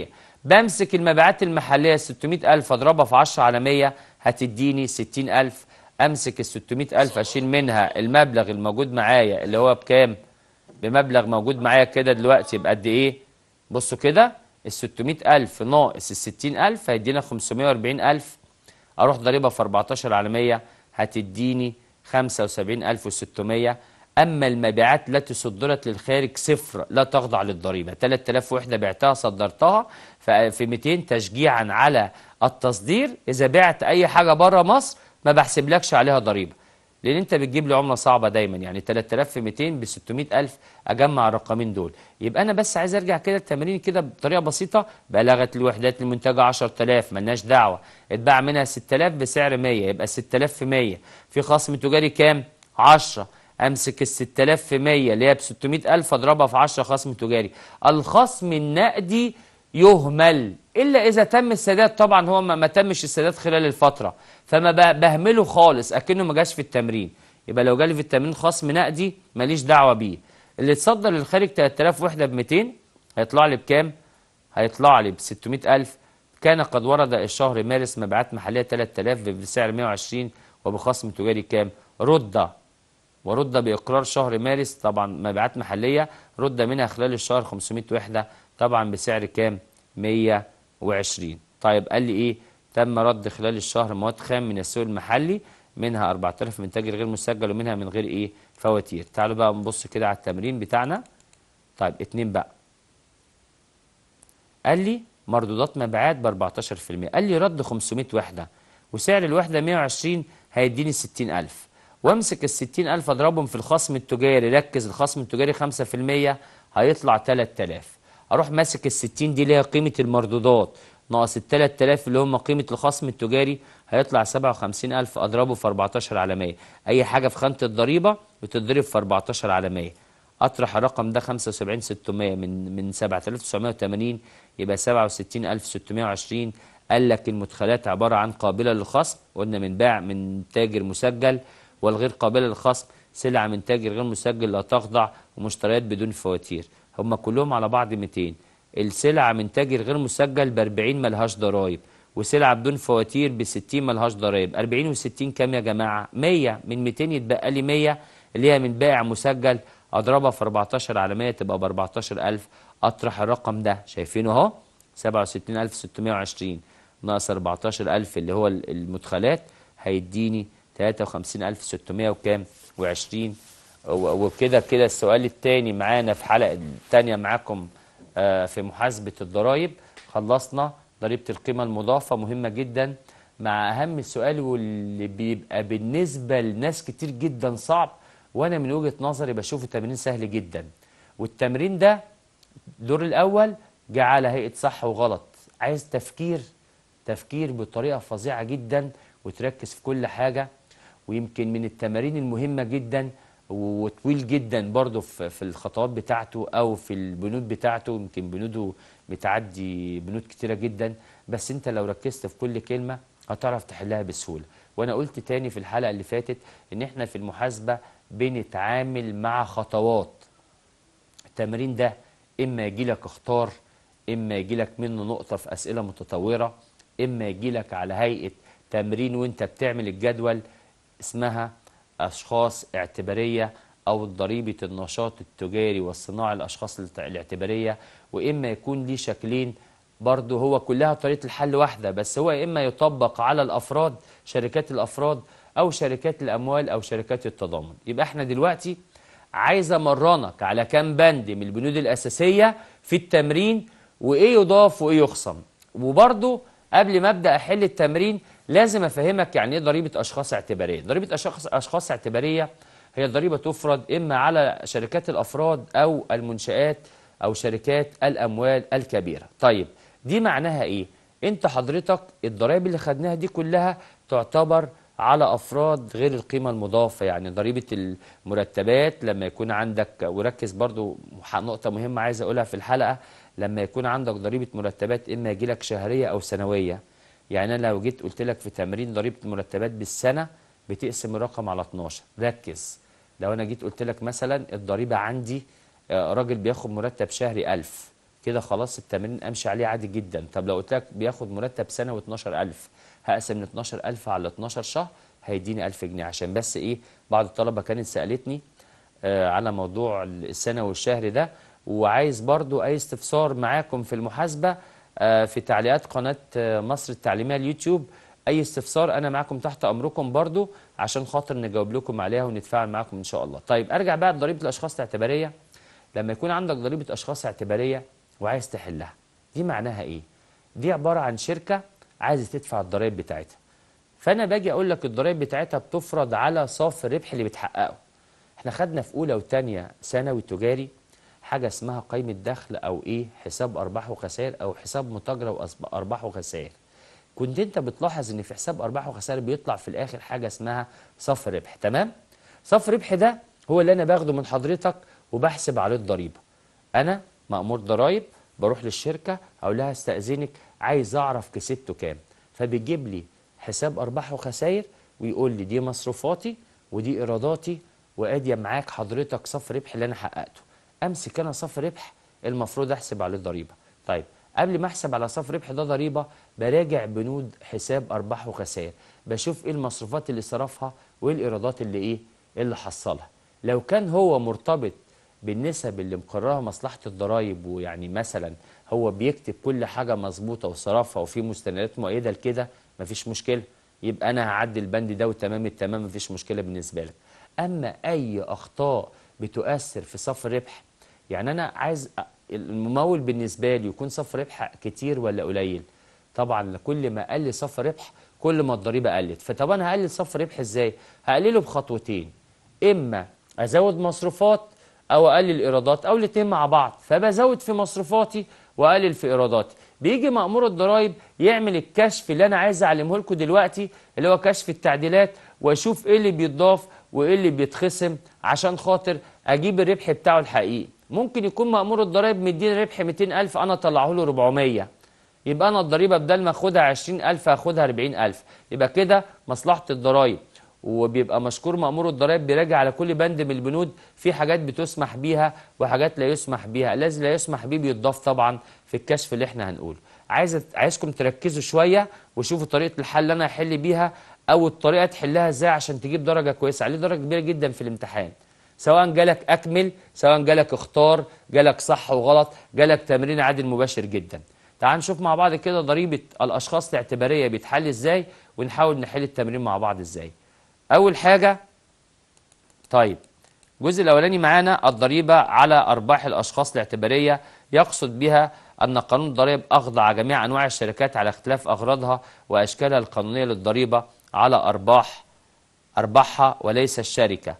10% بمسك المبيعات المحليه 600000 اضربها في 10 على 100 هتديني 60000 امسك ال 600000 اشيل منها المبلغ الموجود معايا اللي هو بكام بمبلغ موجود معايا كده دلوقتي بقد ايه بصوا كده ال 600000 ناقص ال 60000 هيدينا 540000 اروح ضاربها في 14 على 100 هتديني 75600 أما المبيعات التي صدرت للخارج صفر لا تخضع للضريبة 3000 وحدة بعتها صدرتها في 200 تشجيعا على التصدير إذا بعت أي حاجة بره مصر ما بحسبلكش عليها ضريبة لان انت بتجيب لي عمله صعبه دايما يعني 3200 ب 600000 اجمع الرقمين دول يبقى انا بس عايز ارجع كده التمارين كده بطريقه بسيطه بلغت الوحدات المنتجه 10000 ملناش دعوه اتباع منها 6000 بسعر 100 يبقى 6000 في 100 في خصم تجاري كام 10 امسك ال 6000 في 100 اللي هي ب 600000 اضربها في 10 خصم تجاري الخصم النقدي يهمل إلا إذا تم السداد طبعا هو ما تمش السداد خلال الفترة فما بهمله خالص أكنه ما جاش في التمرين يبقى لو جالي في التمرين خصم نقدي ماليش دعوة بيه اللي اتصدر للخارج 3000 وحدة ب 200 هيطلع لي بكام؟ هيطلع لي ب 600000 كان قد ورد الشهر مارس مبيعات محلية 3000 بسعر 120 وبخصم تجاري كام؟ رد ورد بإقرار شهر مارس طبعا مبيعات محلية رد منها خلال الشهر 500 وحدة طبعا بسعر كام 120 طيب قال لي ايه تم رد خلال الشهر مواد خام من السوق المحلي منها 4000 من تاجر غير مسجل ومنها من غير ايه فواتير تعالوا بقى نبص كده على التمرين بتاعنا طيب اتنين بقى قال لي مردودات مبيعات ب 14% قال لي رد 500 وحده وسعر الوحده 120 هيديني 60000 وامسك ال 60000 اضربهم في الخصم التجاري ركز الخصم التجاري 5% هيطلع 3000 اروح ماسك ال 60 دي اللي هي قيمه المردودات ناقص ال 3000 اللي هم قيمه الخصم التجاري هيطلع 57000 اضربه في 14 على 100 اي حاجه في خانه الضريبه بتتضرب في 14 على 100 اطرح الرقم ده 75600 من من 7980 يبقى 67620 قال لك المدخلات عباره عن قابله للخصم قلنا من باع من تاجر مسجل والغير قابله للخصم سلعه من تاجر غير مسجل لا تخضع ومشتريات بدون فواتير هم كلهم على بعض 200 السلعة من تاجر غير مسجل ب 40 ملهاش ضرايب وسلعة بدون فواتير ب 60 ملهاش ضرايب 40 و60 كام يا جماعة 100 من 200 يتبقى لي 100 اللي هي من بائع مسجل اضربها في 14 على 100 تبقى ب 14000 اطرح الرقم ده شايفينه اهو 67620 ناقص 14000 اللي هو المدخلات هيديني 53600 وكام و20 وبكده كده السؤال الثاني معانا في حلقه ثانيه معاكم آه، في محاسبه الضرائب خلصنا ضريبه القيمه المضافه مهمه جدا مع اهم سؤال واللي بيبقى بالنسبه لناس كتير جدا صعب وانا من وجهه نظري بشوفه تمرين سهل جدا والتمرين ده الدور الاول جه على هيئه صح وغلط عايز تفكير تفكير بطريقه فظيعه جدا وتركز في كل حاجه ويمكن من التمارين المهمه جدا وطويل جدا برضه في في الخطوات بتاعته او في البنود بتاعته يمكن بنوده بتعدي بنود كتيره جدا بس انت لو ركزت في كل كلمه هتعرف تحلها بسهوله وانا قلت تاني في الحلقه اللي فاتت ان احنا في المحاسبه بنتعامل مع خطوات التمرين ده اما يجي لك اختار اما يجي لك منه نقطه في اسئله متطوره اما يجي لك على هيئه تمرين وانت بتعمل الجدول اسمها أشخاص اعتبارية أو ضريبة النشاط التجاري والصناعي الأشخاص الاعتبارية وإما يكون ليه شكلين برضه هو كلها طريقة الحل واحدة بس هو إما يطبق على الأفراد شركات الأفراد أو شركات الأموال أو شركات التضامن يبقى إحنا دلوقتي عايز أمرنك على كام بند من البنود الأساسية في التمرين وإيه يضاف وإيه يخصم وبرضه قبل ما أبدأ أحل التمرين لازم افهمك يعني ايه ضريبه اشخاص اعتباريه ضريبه اشخاص اشخاص اعتباريه هي ضريبه تفرض اما على شركات الافراد او المنشات او شركات الاموال الكبيره طيب دي معناها ايه انت حضرتك الضرائب اللي خدناها دي كلها تعتبر على افراد غير القيمه المضافه يعني ضريبه المرتبات لما يكون عندك وركز برده نقطه مهمه عايز اقولها في الحلقه لما يكون عندك ضريبه مرتبات اما يجي لك شهريه او سنويه يعني أنا لو جيت قلت لك في تمرين ضريبة المرتبات بالسنة بتقسم الرقم على 12 ركز لو أنا جيت قلت لك مثلا الضريبة عندي آه، راجل بياخد مرتب شهري 1000 كده خلاص التمرين أمشي عليه عادي جدا طب لو قلت لك بياخد مرتب سنة 12000 هقسم ال 12000 على 12 شهر هيديني 1000 جنيه عشان بس إيه بعض الطلبة كانت سألتني آه، على موضوع السنة والشهر ده وعايز برضو أي استفسار معاكم في المحاسبة آه، في تعليقات قناة آه، مصر التعليمية اليوتيوب أي استفسار أنا معاكم تحت أمركم برضو عشان خاطر نجاوب لكم عليها ونتفاعل معاكم إن شاء الله طيب أرجع بقى لضريبة الأشخاص الاعتبارية لما يكون عندك ضريبة أشخاص اعتبارية وعايز تحلها دي معناها إيه؟ دي عبارة عن شركة عايزة تدفع الضرايب بتاعتها فأنا باجي أقول لك الضرايب بتاعتها بتفرض على صافي الربح اللي بتحققه احنا خدنا في أولى وتانية ثانوي تجاري حاجة اسمها قيمة دخل أو إيه حساب أرباح وخسائر أو حساب متاجرة وأرباح وخسائر كنت أنت بتلاحظ إن في حساب أرباح وخسائر بيطلع في الآخر حاجة اسمها صف ربح تمام صف ربح ده هو اللي أنا باخده من حضرتك وبحسب عليه الضريبة أنا مأمور ضرايب بروح للشركة أقول لها استأذنك عايز أعرف كسبته كام فبيجيب لي حساب أرباح وخسائر ويقول لي دي مصروفاتي ودي إيراداتي وأدي معاك حضرتك صف ربح اللي أنا حققته امسك انا صف ربح المفروض احسب عليه الضريبه طيب قبل ما احسب على صف ربح ده ضريبه براجع بنود حساب ارباح وخسائر بشوف ايه المصروفات اللي صرفها وايه الايرادات اللي ايه اللي حصلها لو كان هو مرتبط بالنسب اللي مقررها مصلحه الضرايب ويعني مثلا هو بيكتب كل حاجه مظبوطه وصرفها وفي مستندات مؤيده لكده مفيش مشكله يبقى انا هعدي البند ده وتمام التمام مفيش مشكله بالنسبه لك اما اي اخطاء بتؤثر في صف الربح يعني أنا عايز الممول بالنسبة لي يكون صف ربح كتير ولا قليل طبعا كل ما قل صف ربح كل ما الضريبة قلت فطب أنا هقلل صف ربح إزاي هقلله بخطوتين إما أزود مصروفات أو أقلل إيرادات أو الاتنين مع بعض فبزود في مصروفاتي وأقلل في إيراداتي بيجي مأمور الضرايب يعمل الكشف اللي أنا عايز أعلمه لكم دلوقتي اللي هو كشف التعديلات وأشوف إيه اللي بيتضاف وإيه اللي بيتخصم عشان خاطر أجيب الربح بتاعه الحقيقي ممكن يكون مأمور الضرايب مديني ربح 200000 أنا طلعه له 400 يبقى أنا الضريبة بدل ما أخدها 20000 هاخدها 40000 يبقى كده مصلحة الضرايب وبيبقى مشكور مأمور الضرايب بيراجع على كل بند من البنود في حاجات بتسمح بيها وحاجات لا يسمح بيها الذي لا يسمح بيه بيتضاف طبعا في الكشف اللي احنا هنقوله عايز عايزكم تركزوا شوية وشوفوا طريقة الحل اللي انا هحل بيها او الطريقة تحلها ازاي عشان تجيب درجة كويسة عليه درجة كبيرة جدا في الامتحان سواء جالك أكمل سواء جالك اختار جالك صح وغلط جالك تمرين عادل مباشر جدا تعال نشوف مع بعض كده ضريبة الأشخاص الاعتبارية بيتحل إزاي ونحاول نحل التمرين مع بعض إزاي أول حاجة طيب الجزء الأولاني معانا الضريبة على أرباح الأشخاص الاعتبارية يقصد بها أن قانون الضرائب أخضع جميع أنواع الشركات على اختلاف أغراضها وأشكالها القانونية للضريبة على أرباح أرباحها وليس الشركة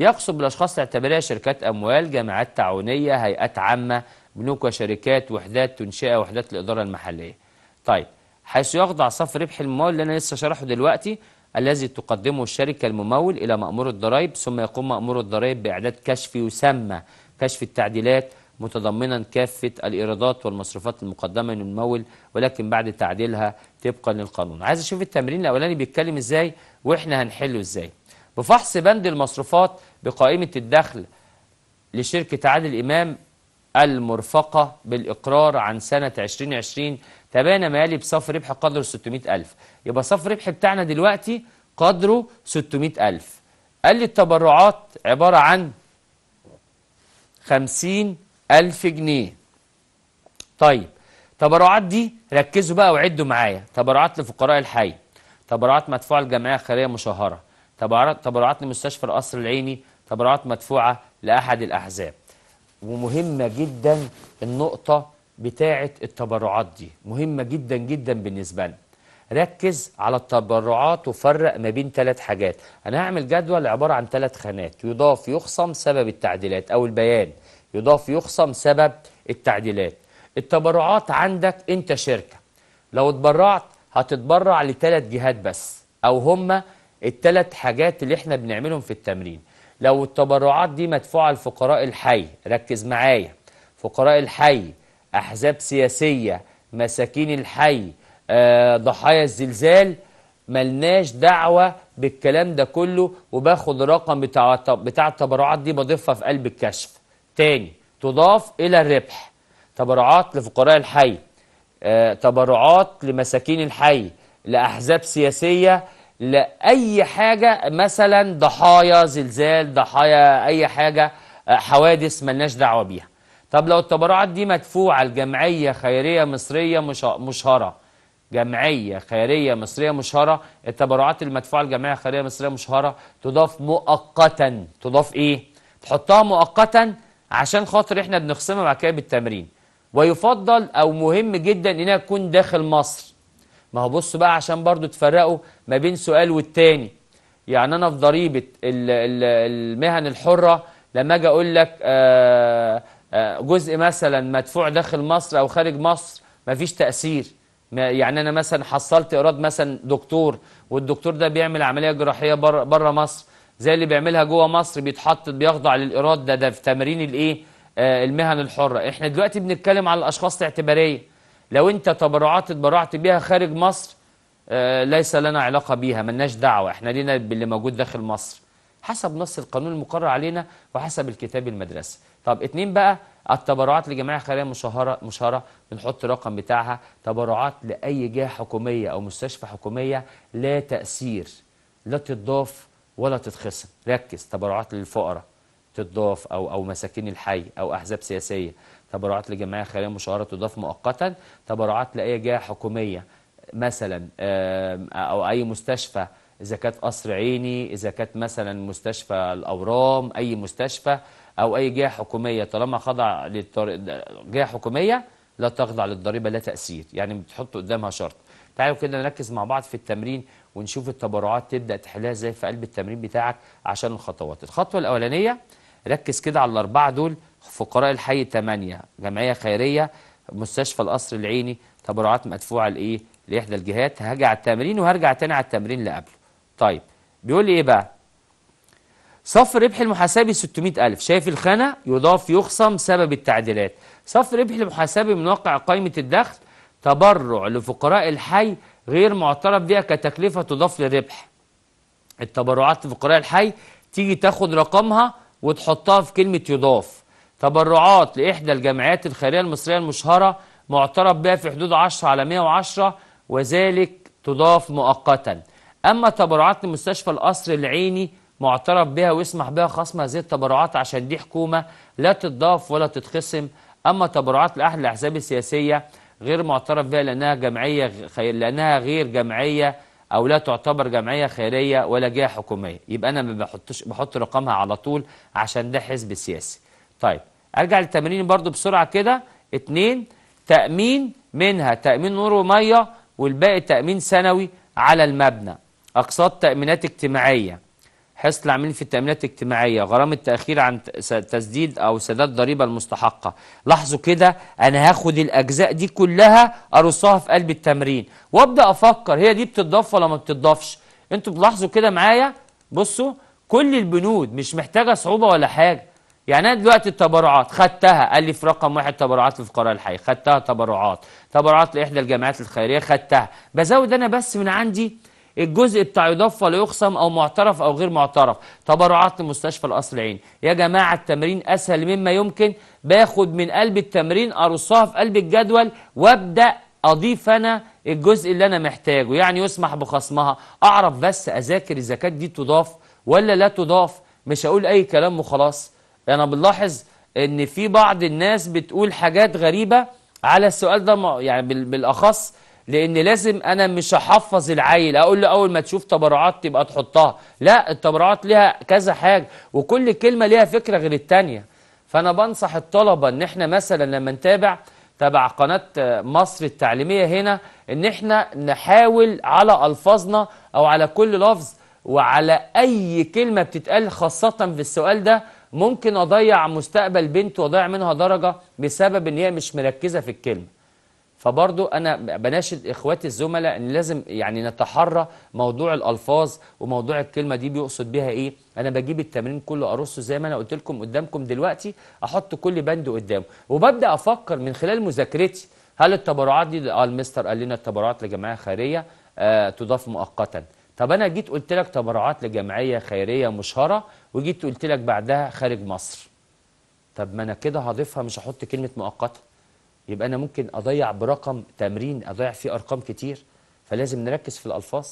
يقصد بالأشخاص الاعتباريه شركات أموال جامعات تعاونية هيئات عامة بنوك وشركات وحدات تنشئة وحدات الإدارة المحلية طيب حيث يخضع صف ربح الممول اللي أنا لسه شرحه دلوقتي الذي تقدمه الشركة الممول إلى مأمور الضرائب ثم يقوم مأمور الضرائب بإعداد كشف يسمى كشف التعديلات متضمنا كافة الإيرادات والمصروفات المقدمة من الممول ولكن بعد تعديلها طبقا للقانون عايز أشوف التمرين الأولاني بيتكلم إزاي وإحنا هنحله إزاي بفحص بند المصروفات بقائمة الدخل لشركة عادل إمام المرفقة بالإقرار عن سنة 2020 تبان ما يلي بصف ربح قدره 600000 يبقى صف ربح بتاعنا دلوقتي قدره 600000 قال لي التبرعات عبارة عن 50000 جنيه طيب تبرعات دي ركزوا بقى وعدوا معايا تبرعات لفقراء الحي تبرعات مدفوعة لجمعية خيرية مشهرة تبرعات لمستشفى القصر العيني تبرعات مدفوعة لأحد الأحزاب ومهمة جدا النقطة بتاعة التبرعات دي مهمة جدا جدا بالنسبة لنا ركز على التبرعات وفرق ما بين ثلاث حاجات أنا هعمل جدول عبارة عن ثلاث خانات يضاف يخصم سبب التعديلات أو البيان يضاف يخصم سبب التعديلات التبرعات عندك أنت شركة لو اتبرعت هتتبرع لثلاث جهات بس أو هما التلات حاجات اللي احنا بنعملهم في التمرين لو التبرعات دي مدفوعة لفقراء الحي ركز معايا فقراء الحي أحزاب سياسية مساكين الحي آه، ضحايا الزلزال ملناش دعوة بالكلام ده كله وباخد رقم بتاع بتاع التبرعات دي بضيفها في قلب الكشف تاني تضاف إلى الربح تبرعات لفقراء الحي آه، تبرعات لمساكين الحي لأحزاب سياسية لأي حاجة مثلا ضحايا زلزال ضحايا أي حاجة آه، حوادث ملناش دعوة بيها طب لو التبرعات دي مدفوعة لجمعية خيرية مصرية مشهرة جمعية خيرية مصرية مشهرة التبرعات المدفوعة لجمعية خيرية مصرية مشهرة تضاف مؤقتا تضاف إيه؟ تحطها مؤقتا عشان خاطر إحنا بنخصمها بعد كده بالتمرين ويفضل أو مهم جدا إنها تكون داخل مصر ما هو بص بقى عشان برضو تفرقوا ما بين سؤال والتاني يعني أنا في ضريبة المهن الحرة لما أجي أقول لك آه، آه، جزء مثلا مدفوع داخل مصر أو خارج مصر ما فيش تأثير يعني أنا مثلا حصلت إيراد مثلا دكتور والدكتور ده بيعمل عملية جراحية بره مصر زي اللي بيعملها جوه مصر بيتحط بيخضع للإيراد ده ده في تمارين الإيه آه، المهن الحرة إحنا دلوقتي بنتكلم على الأشخاص الاعتبارية لو انت تبرعات اتبرعت بيها خارج مصر آه، ليس لنا علاقة بيها ملناش دعوة احنا لينا باللي موجود داخل مصر حسب نص القانون المقرر علينا وحسب الكتاب المدرسي طب اتنين بقى التبرعات لجمعية خيرية مشهرة مشهرة بنحط رقم بتاعها تبرعات لأي جهة حكومية أو مستشفى حكومية لا تأثير لا تضاف ولا تتخصم ركز تبرعات للفقراء تضاف أو أو مساكين الحي أو أحزاب سياسية تبرعات لجمعيه خيريه مشهوره تضاف مؤقتا تبرعات لاي جهه حكوميه مثلا او اي مستشفى اذا كانت قصر عيني اذا كانت مثلا مستشفى الاورام اي مستشفى او اي جهه حكوميه طالما خضع للطر... جهه حكوميه لا تخضع للضريبه لا تاثير يعني بتحط قدامها شرط تعالوا كده نركز مع بعض في التمرين ونشوف التبرعات تبدا تحلها ازاي في قلب التمرين بتاعك عشان الخطوات الخطوه الاولانيه ركز كده على الاربعه دول فقراء الحي 8 جمعية خيرية مستشفى القصر العيني تبرعات مدفوعة لإيه لإحدى الجهات هرجع على التمرين وهرجع تاني على التمرين اللي قبله طيب بيقول لي إيه بقى صف ربح المحاسبي 600000 شايف الخانة يضاف يخصم سبب التعديلات صف ربح المحاسبي من واقع قائمة الدخل تبرع لفقراء الحي غير معترف بها كتكلفة تضاف للربح التبرعات لفقراء الحي تيجي تاخد رقمها وتحطها في كلمة يضاف تبرعات لإحدى الجمعيات الخيرية المصرية المشهرة معترف بها في حدود 10 على 110 وذلك تضاف مؤقتا أما تبرعات لمستشفى القصر العيني معترف بها ويسمح بها خصم هذه التبرعات عشان دي حكومة لا تتضاف ولا تتخصم أما تبرعات لأحد الأحزاب السياسية غير معترف بها لأنها جمعية خي... لأنها غير جمعية أو لا تعتبر جمعية خيرية ولا جهة حكومية يبقى أنا ما بحطش بحط رقمها على طول عشان ده حزب سياسي طيب ارجع للتمرين برضو بسرعه كده اتنين تامين منها تامين نور وميه والباقي تامين سنوي على المبنى اقساط تامينات اجتماعيه حصة العاملين في التأمينات الاجتماعية غرامة تأخير عن تسديد أو سداد ضريبة المستحقة لاحظوا كده أنا هاخد الأجزاء دي كلها أرصها في قلب التمرين وأبدأ أفكر هي دي بتتضاف ولا ما بتتضافش أنتوا بتلاحظوا كده معايا بصوا كل البنود مش محتاجة صعوبة ولا حاجة يعني انا دلوقتي التبرعات خدتها قال لي في رقم واحد تبرعات للفقراء الحي خدتها تبرعات تبرعات لاحدى الجامعات الخيريه خدتها بزود انا بس من عندي الجزء بتاع يضاف ولا يخصم او معترف او غير معترف تبرعات لمستشفى القصر العين يا جماعه التمرين اسهل مما يمكن باخد من قلب التمرين ارصها في قلب الجدول وابدا اضيف انا الجزء اللي انا محتاجه يعني يسمح بخصمها اعرف بس اذاكر الزكاه دي تضاف ولا لا تضاف مش هقول اي كلام وخلاص انا بنلاحظ ان في بعض الناس بتقول حاجات غريبه على السؤال ده يعني بالاخص لان لازم انا مش احفظ العيل اقول له اول ما تشوف تبرعات تبقى تحطها لا التبرعات ليها كذا حاجه وكل كلمه ليها فكره غير الثانيه فانا بنصح الطلبه ان احنا مثلا لما نتابع تبع قناه مصر التعليميه هنا ان احنا نحاول على الفاظنا او على كل لفظ وعلى اي كلمه بتتقال خاصه في السؤال ده ممكن اضيع مستقبل بنتي واضيع منها درجه بسبب ان هي مش مركزه في الكلمه فبرضو انا بناشد اخواتي الزملاء ان لازم يعني نتحرى موضوع الالفاظ وموضوع الكلمه دي بيقصد بيها ايه انا بجيب التمرين كله ارصه زي ما انا قلت لكم قدامكم دلوقتي احط كل بند قدامه وببدا افكر من خلال مذاكرتي هل التبرعات دي اه المستر قال لنا التبرعات لجمعيه خيريه آه، تضاف مؤقتا طب انا جيت قلت لك تبرعات لجمعيه خيريه مشهره وجيت قلت لك بعدها خارج مصر طب ما انا كده هضيفها مش هحط كلمه مؤقته يبقى انا ممكن اضيع برقم تمرين اضيع فيه ارقام كتير فلازم نركز في الالفاظ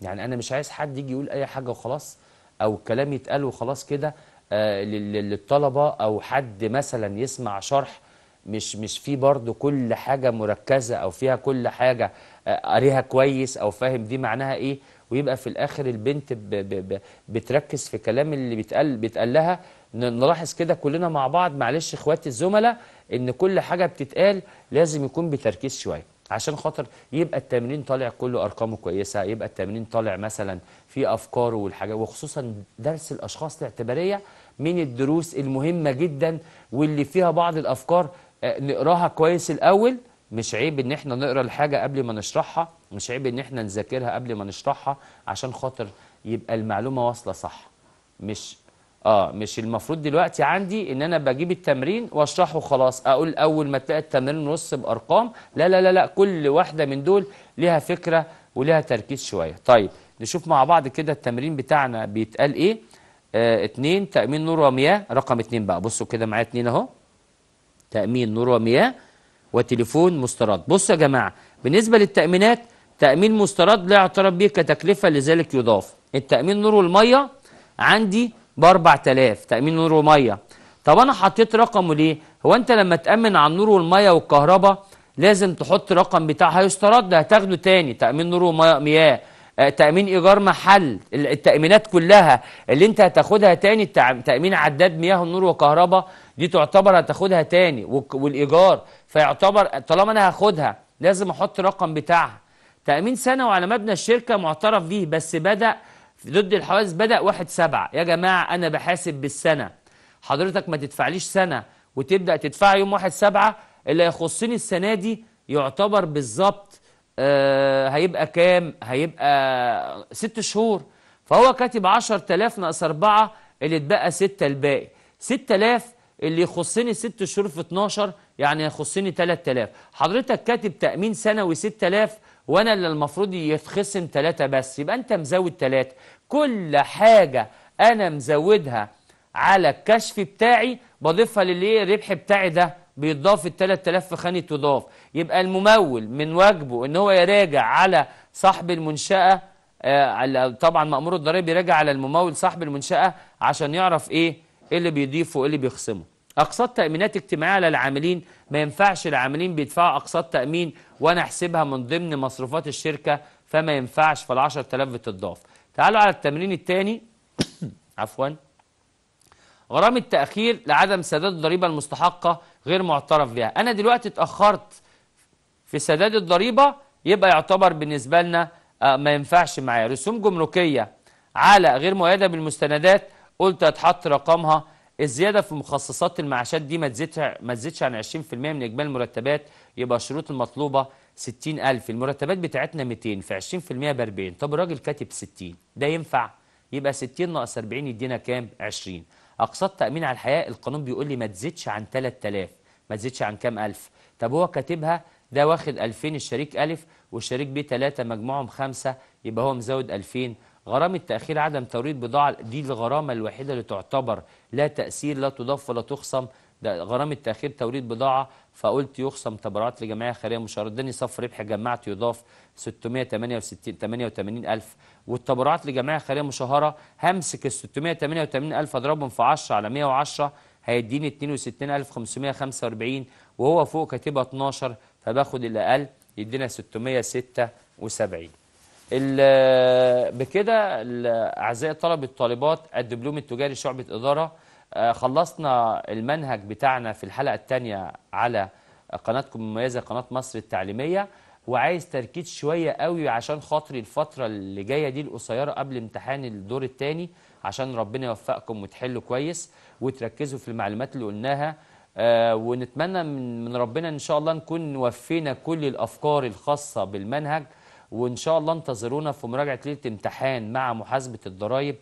يعني انا مش عايز حد يجي يقول اي حاجه وخلاص او كلام يتقال وخلاص كده آه، للطلبه او حد مثلا يسمع شرح مش مش فيه برضه كل حاجه مركزه او فيها كل حاجه آه، قاريها كويس او فاهم دي معناها ايه ويبقى في الاخر البنت ب ب ب بتركز في كلام اللي بيتقال بيتقال لها نلاحظ كده كلنا مع بعض معلش اخواتي الزملاء ان كل حاجه بتتقال لازم يكون بتركيز شويه عشان خاطر يبقى التمرين طالع كله ارقامه كويسه يبقى التمرين طالع مثلا في افكاره والحاجات وخصوصا درس الاشخاص الاعتباريه من الدروس المهمه جدا واللي فيها بعض الافكار آه، نقراها كويس الاول مش عيب ان احنا نقرا الحاجه قبل ما نشرحها مش عيب ان احنا نذاكرها قبل ما نشرحها عشان خاطر يبقى المعلومه واصله صح مش اه مش المفروض دلوقتي عندي ان انا بجيب التمرين واشرحه خلاص اقول اول ما تلاقي التمرين نص بارقام لا لا لا لا كل واحده من دول ليها فكره وليها تركيز شويه طيب نشوف مع بعض كده التمرين بتاعنا بيتقال ايه آه اتنين تامين نور ومياه رقم اتنين بقى بصوا كده معايا اتنين اهو تامين نور ومياه وتليفون مسترد بص يا جماعة بالنسبة للتأمينات تأمين مسترد لا يعترف به كتكلفة لذلك يضاف التأمين نور والمية عندي ب 4000 تأمين نور ومية طب أنا حطيت رقمه ليه؟ هو أنت لما تأمن على النور والمية والكهرباء لازم تحط رقم بتاع هيسترد هتاخده تاني تأمين نور ومياه آه، تأمين إيجار محل التأمينات كلها اللي أنت هتاخدها تاني تأمين عداد مياه النور وكهرباء دي تعتبر هتاخدها تاني والإيجار فيعتبر طالما انا هاخدها لازم احط رقم بتاعها تامين سنه وعلى مبنى الشركه معترف بيه بس بدا ضد الحوادث بدا 1 7 يا جماعه انا بحاسب بالسنه حضرتك ما تدفعليش سنه وتبدا تدفع يوم 1 7 اللي يخصني السنه دي يعتبر بالظبط آه هيبقى كام هيبقى ست شهور فهو كاتب 10000 ناقص 4 اللي اتبقى 6 الباقي 6000 اللي يخصني ست شهور في 12 يعني يخصني 3000 حضرتك كاتب تأمين سنوي 6000 وانا اللي المفروض يتخصم 3 بس يبقى انت مزود 3 كل حاجة انا مزودها على الكشف بتاعي بضيفها للي الربح بتاعي ده بيتضاف ال 3000 في خانه تضاف يبقى الممول من واجبه ان هو يراجع على صاحب المنشاه آه طبعا مامور الضرائب بيراجع على الممول صاحب المنشاه عشان يعرف ايه اللي بيضيفه وايه اللي بيخصمه أقساط تأمينات اجتماعية على العاملين ما ينفعش العاملين بيدفعوا أقساط تأمين وأنا أحسبها من ضمن مصروفات الشركة فما ينفعش فال 10000 بتضاف تعالوا على التمرين الثاني [COUGHS] عفوا غرامة تأخير لعدم سداد الضريبة المستحقة غير معترف بها أنا دلوقتي اتأخرت في سداد الضريبة يبقى يعتبر بالنسبة لنا آه، ما ينفعش معايا رسوم جمركية على غير مؤيدة بالمستندات قلت هتحط رقمها الزياده في مخصصات المعاشات دي ما تزيدش ما تزيدش عن 20% من اجمالي المرتبات يبقى الشروط المطلوبه 60000 المرتبات بتاعتنا 200 في 20% ب 40 طب الراجل كاتب 60 ده ينفع يبقى 60 ناقص 40 يدينا كام 20 اقساط تامين على الحياه القانون بيقول لي ما تزيدش عن 3000 ما تزيدش عن كام 1000 طب هو كاتبها ده واخد 2000 الشريك الف والشريك ب 3 مجموعهم 5 يبقى هو مزود 2000 غرامة تأخير عدم توريد بضاعة دي الغرامة الوحيدة اللي تعتبر لا تأثير لا تضاف ولا تخصم ده غرامة تأخير توريد بضاعة فقلت يخصم تبرعات لجمعية خيرية مشارة اداني صف ربح جمعت يضاف 88 ألف والتبرعات لجمعية خيرية مشهرة همسك ال 688 ألف أضربهم في 10 على 110 هيديني 62545 وهو فوق كاتبها 12 فباخد الأقل يدينا 676 بكده اعزائي الطلبة الطالبات الدبلوم التجاري شعبه اداره آه، خلصنا المنهج بتاعنا في الحلقه الثانيه على قناتكم المميزه قناه مصر التعليميه وعايز تركيز شويه قوي عشان خاطري الفتره اللي جايه دي القصيره قبل امتحان الدور الثاني عشان ربنا يوفقكم وتحلوا كويس وتركزوا في المعلومات اللي قلناها آه ونتمنى من ربنا ان شاء الله نكون وفينا كل الافكار الخاصه بالمنهج وإن شاء الله انتظرونا في مراجعة ليلة امتحان مع محاسبة الضرائب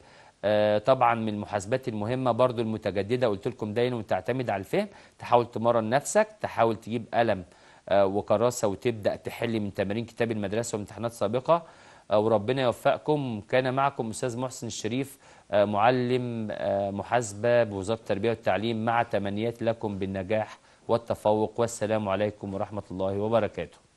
آه طبعا من المحاسبات المهمة برضو المتجددة قلت لكم دايما تعتمد على الفهم تحاول تمرن نفسك تحاول تجيب قلم آه وكراسة وتبدأ تحل من تمارين كتاب المدرسة وامتحانات سابقة آه وربنا يوفقكم كان معكم أستاذ محسن الشريف آه، معلم آه، محاسبة بوزارة التربية والتعليم مع تمنيات لكم بالنجاح والتفوق والسلام عليكم ورحمة الله وبركاته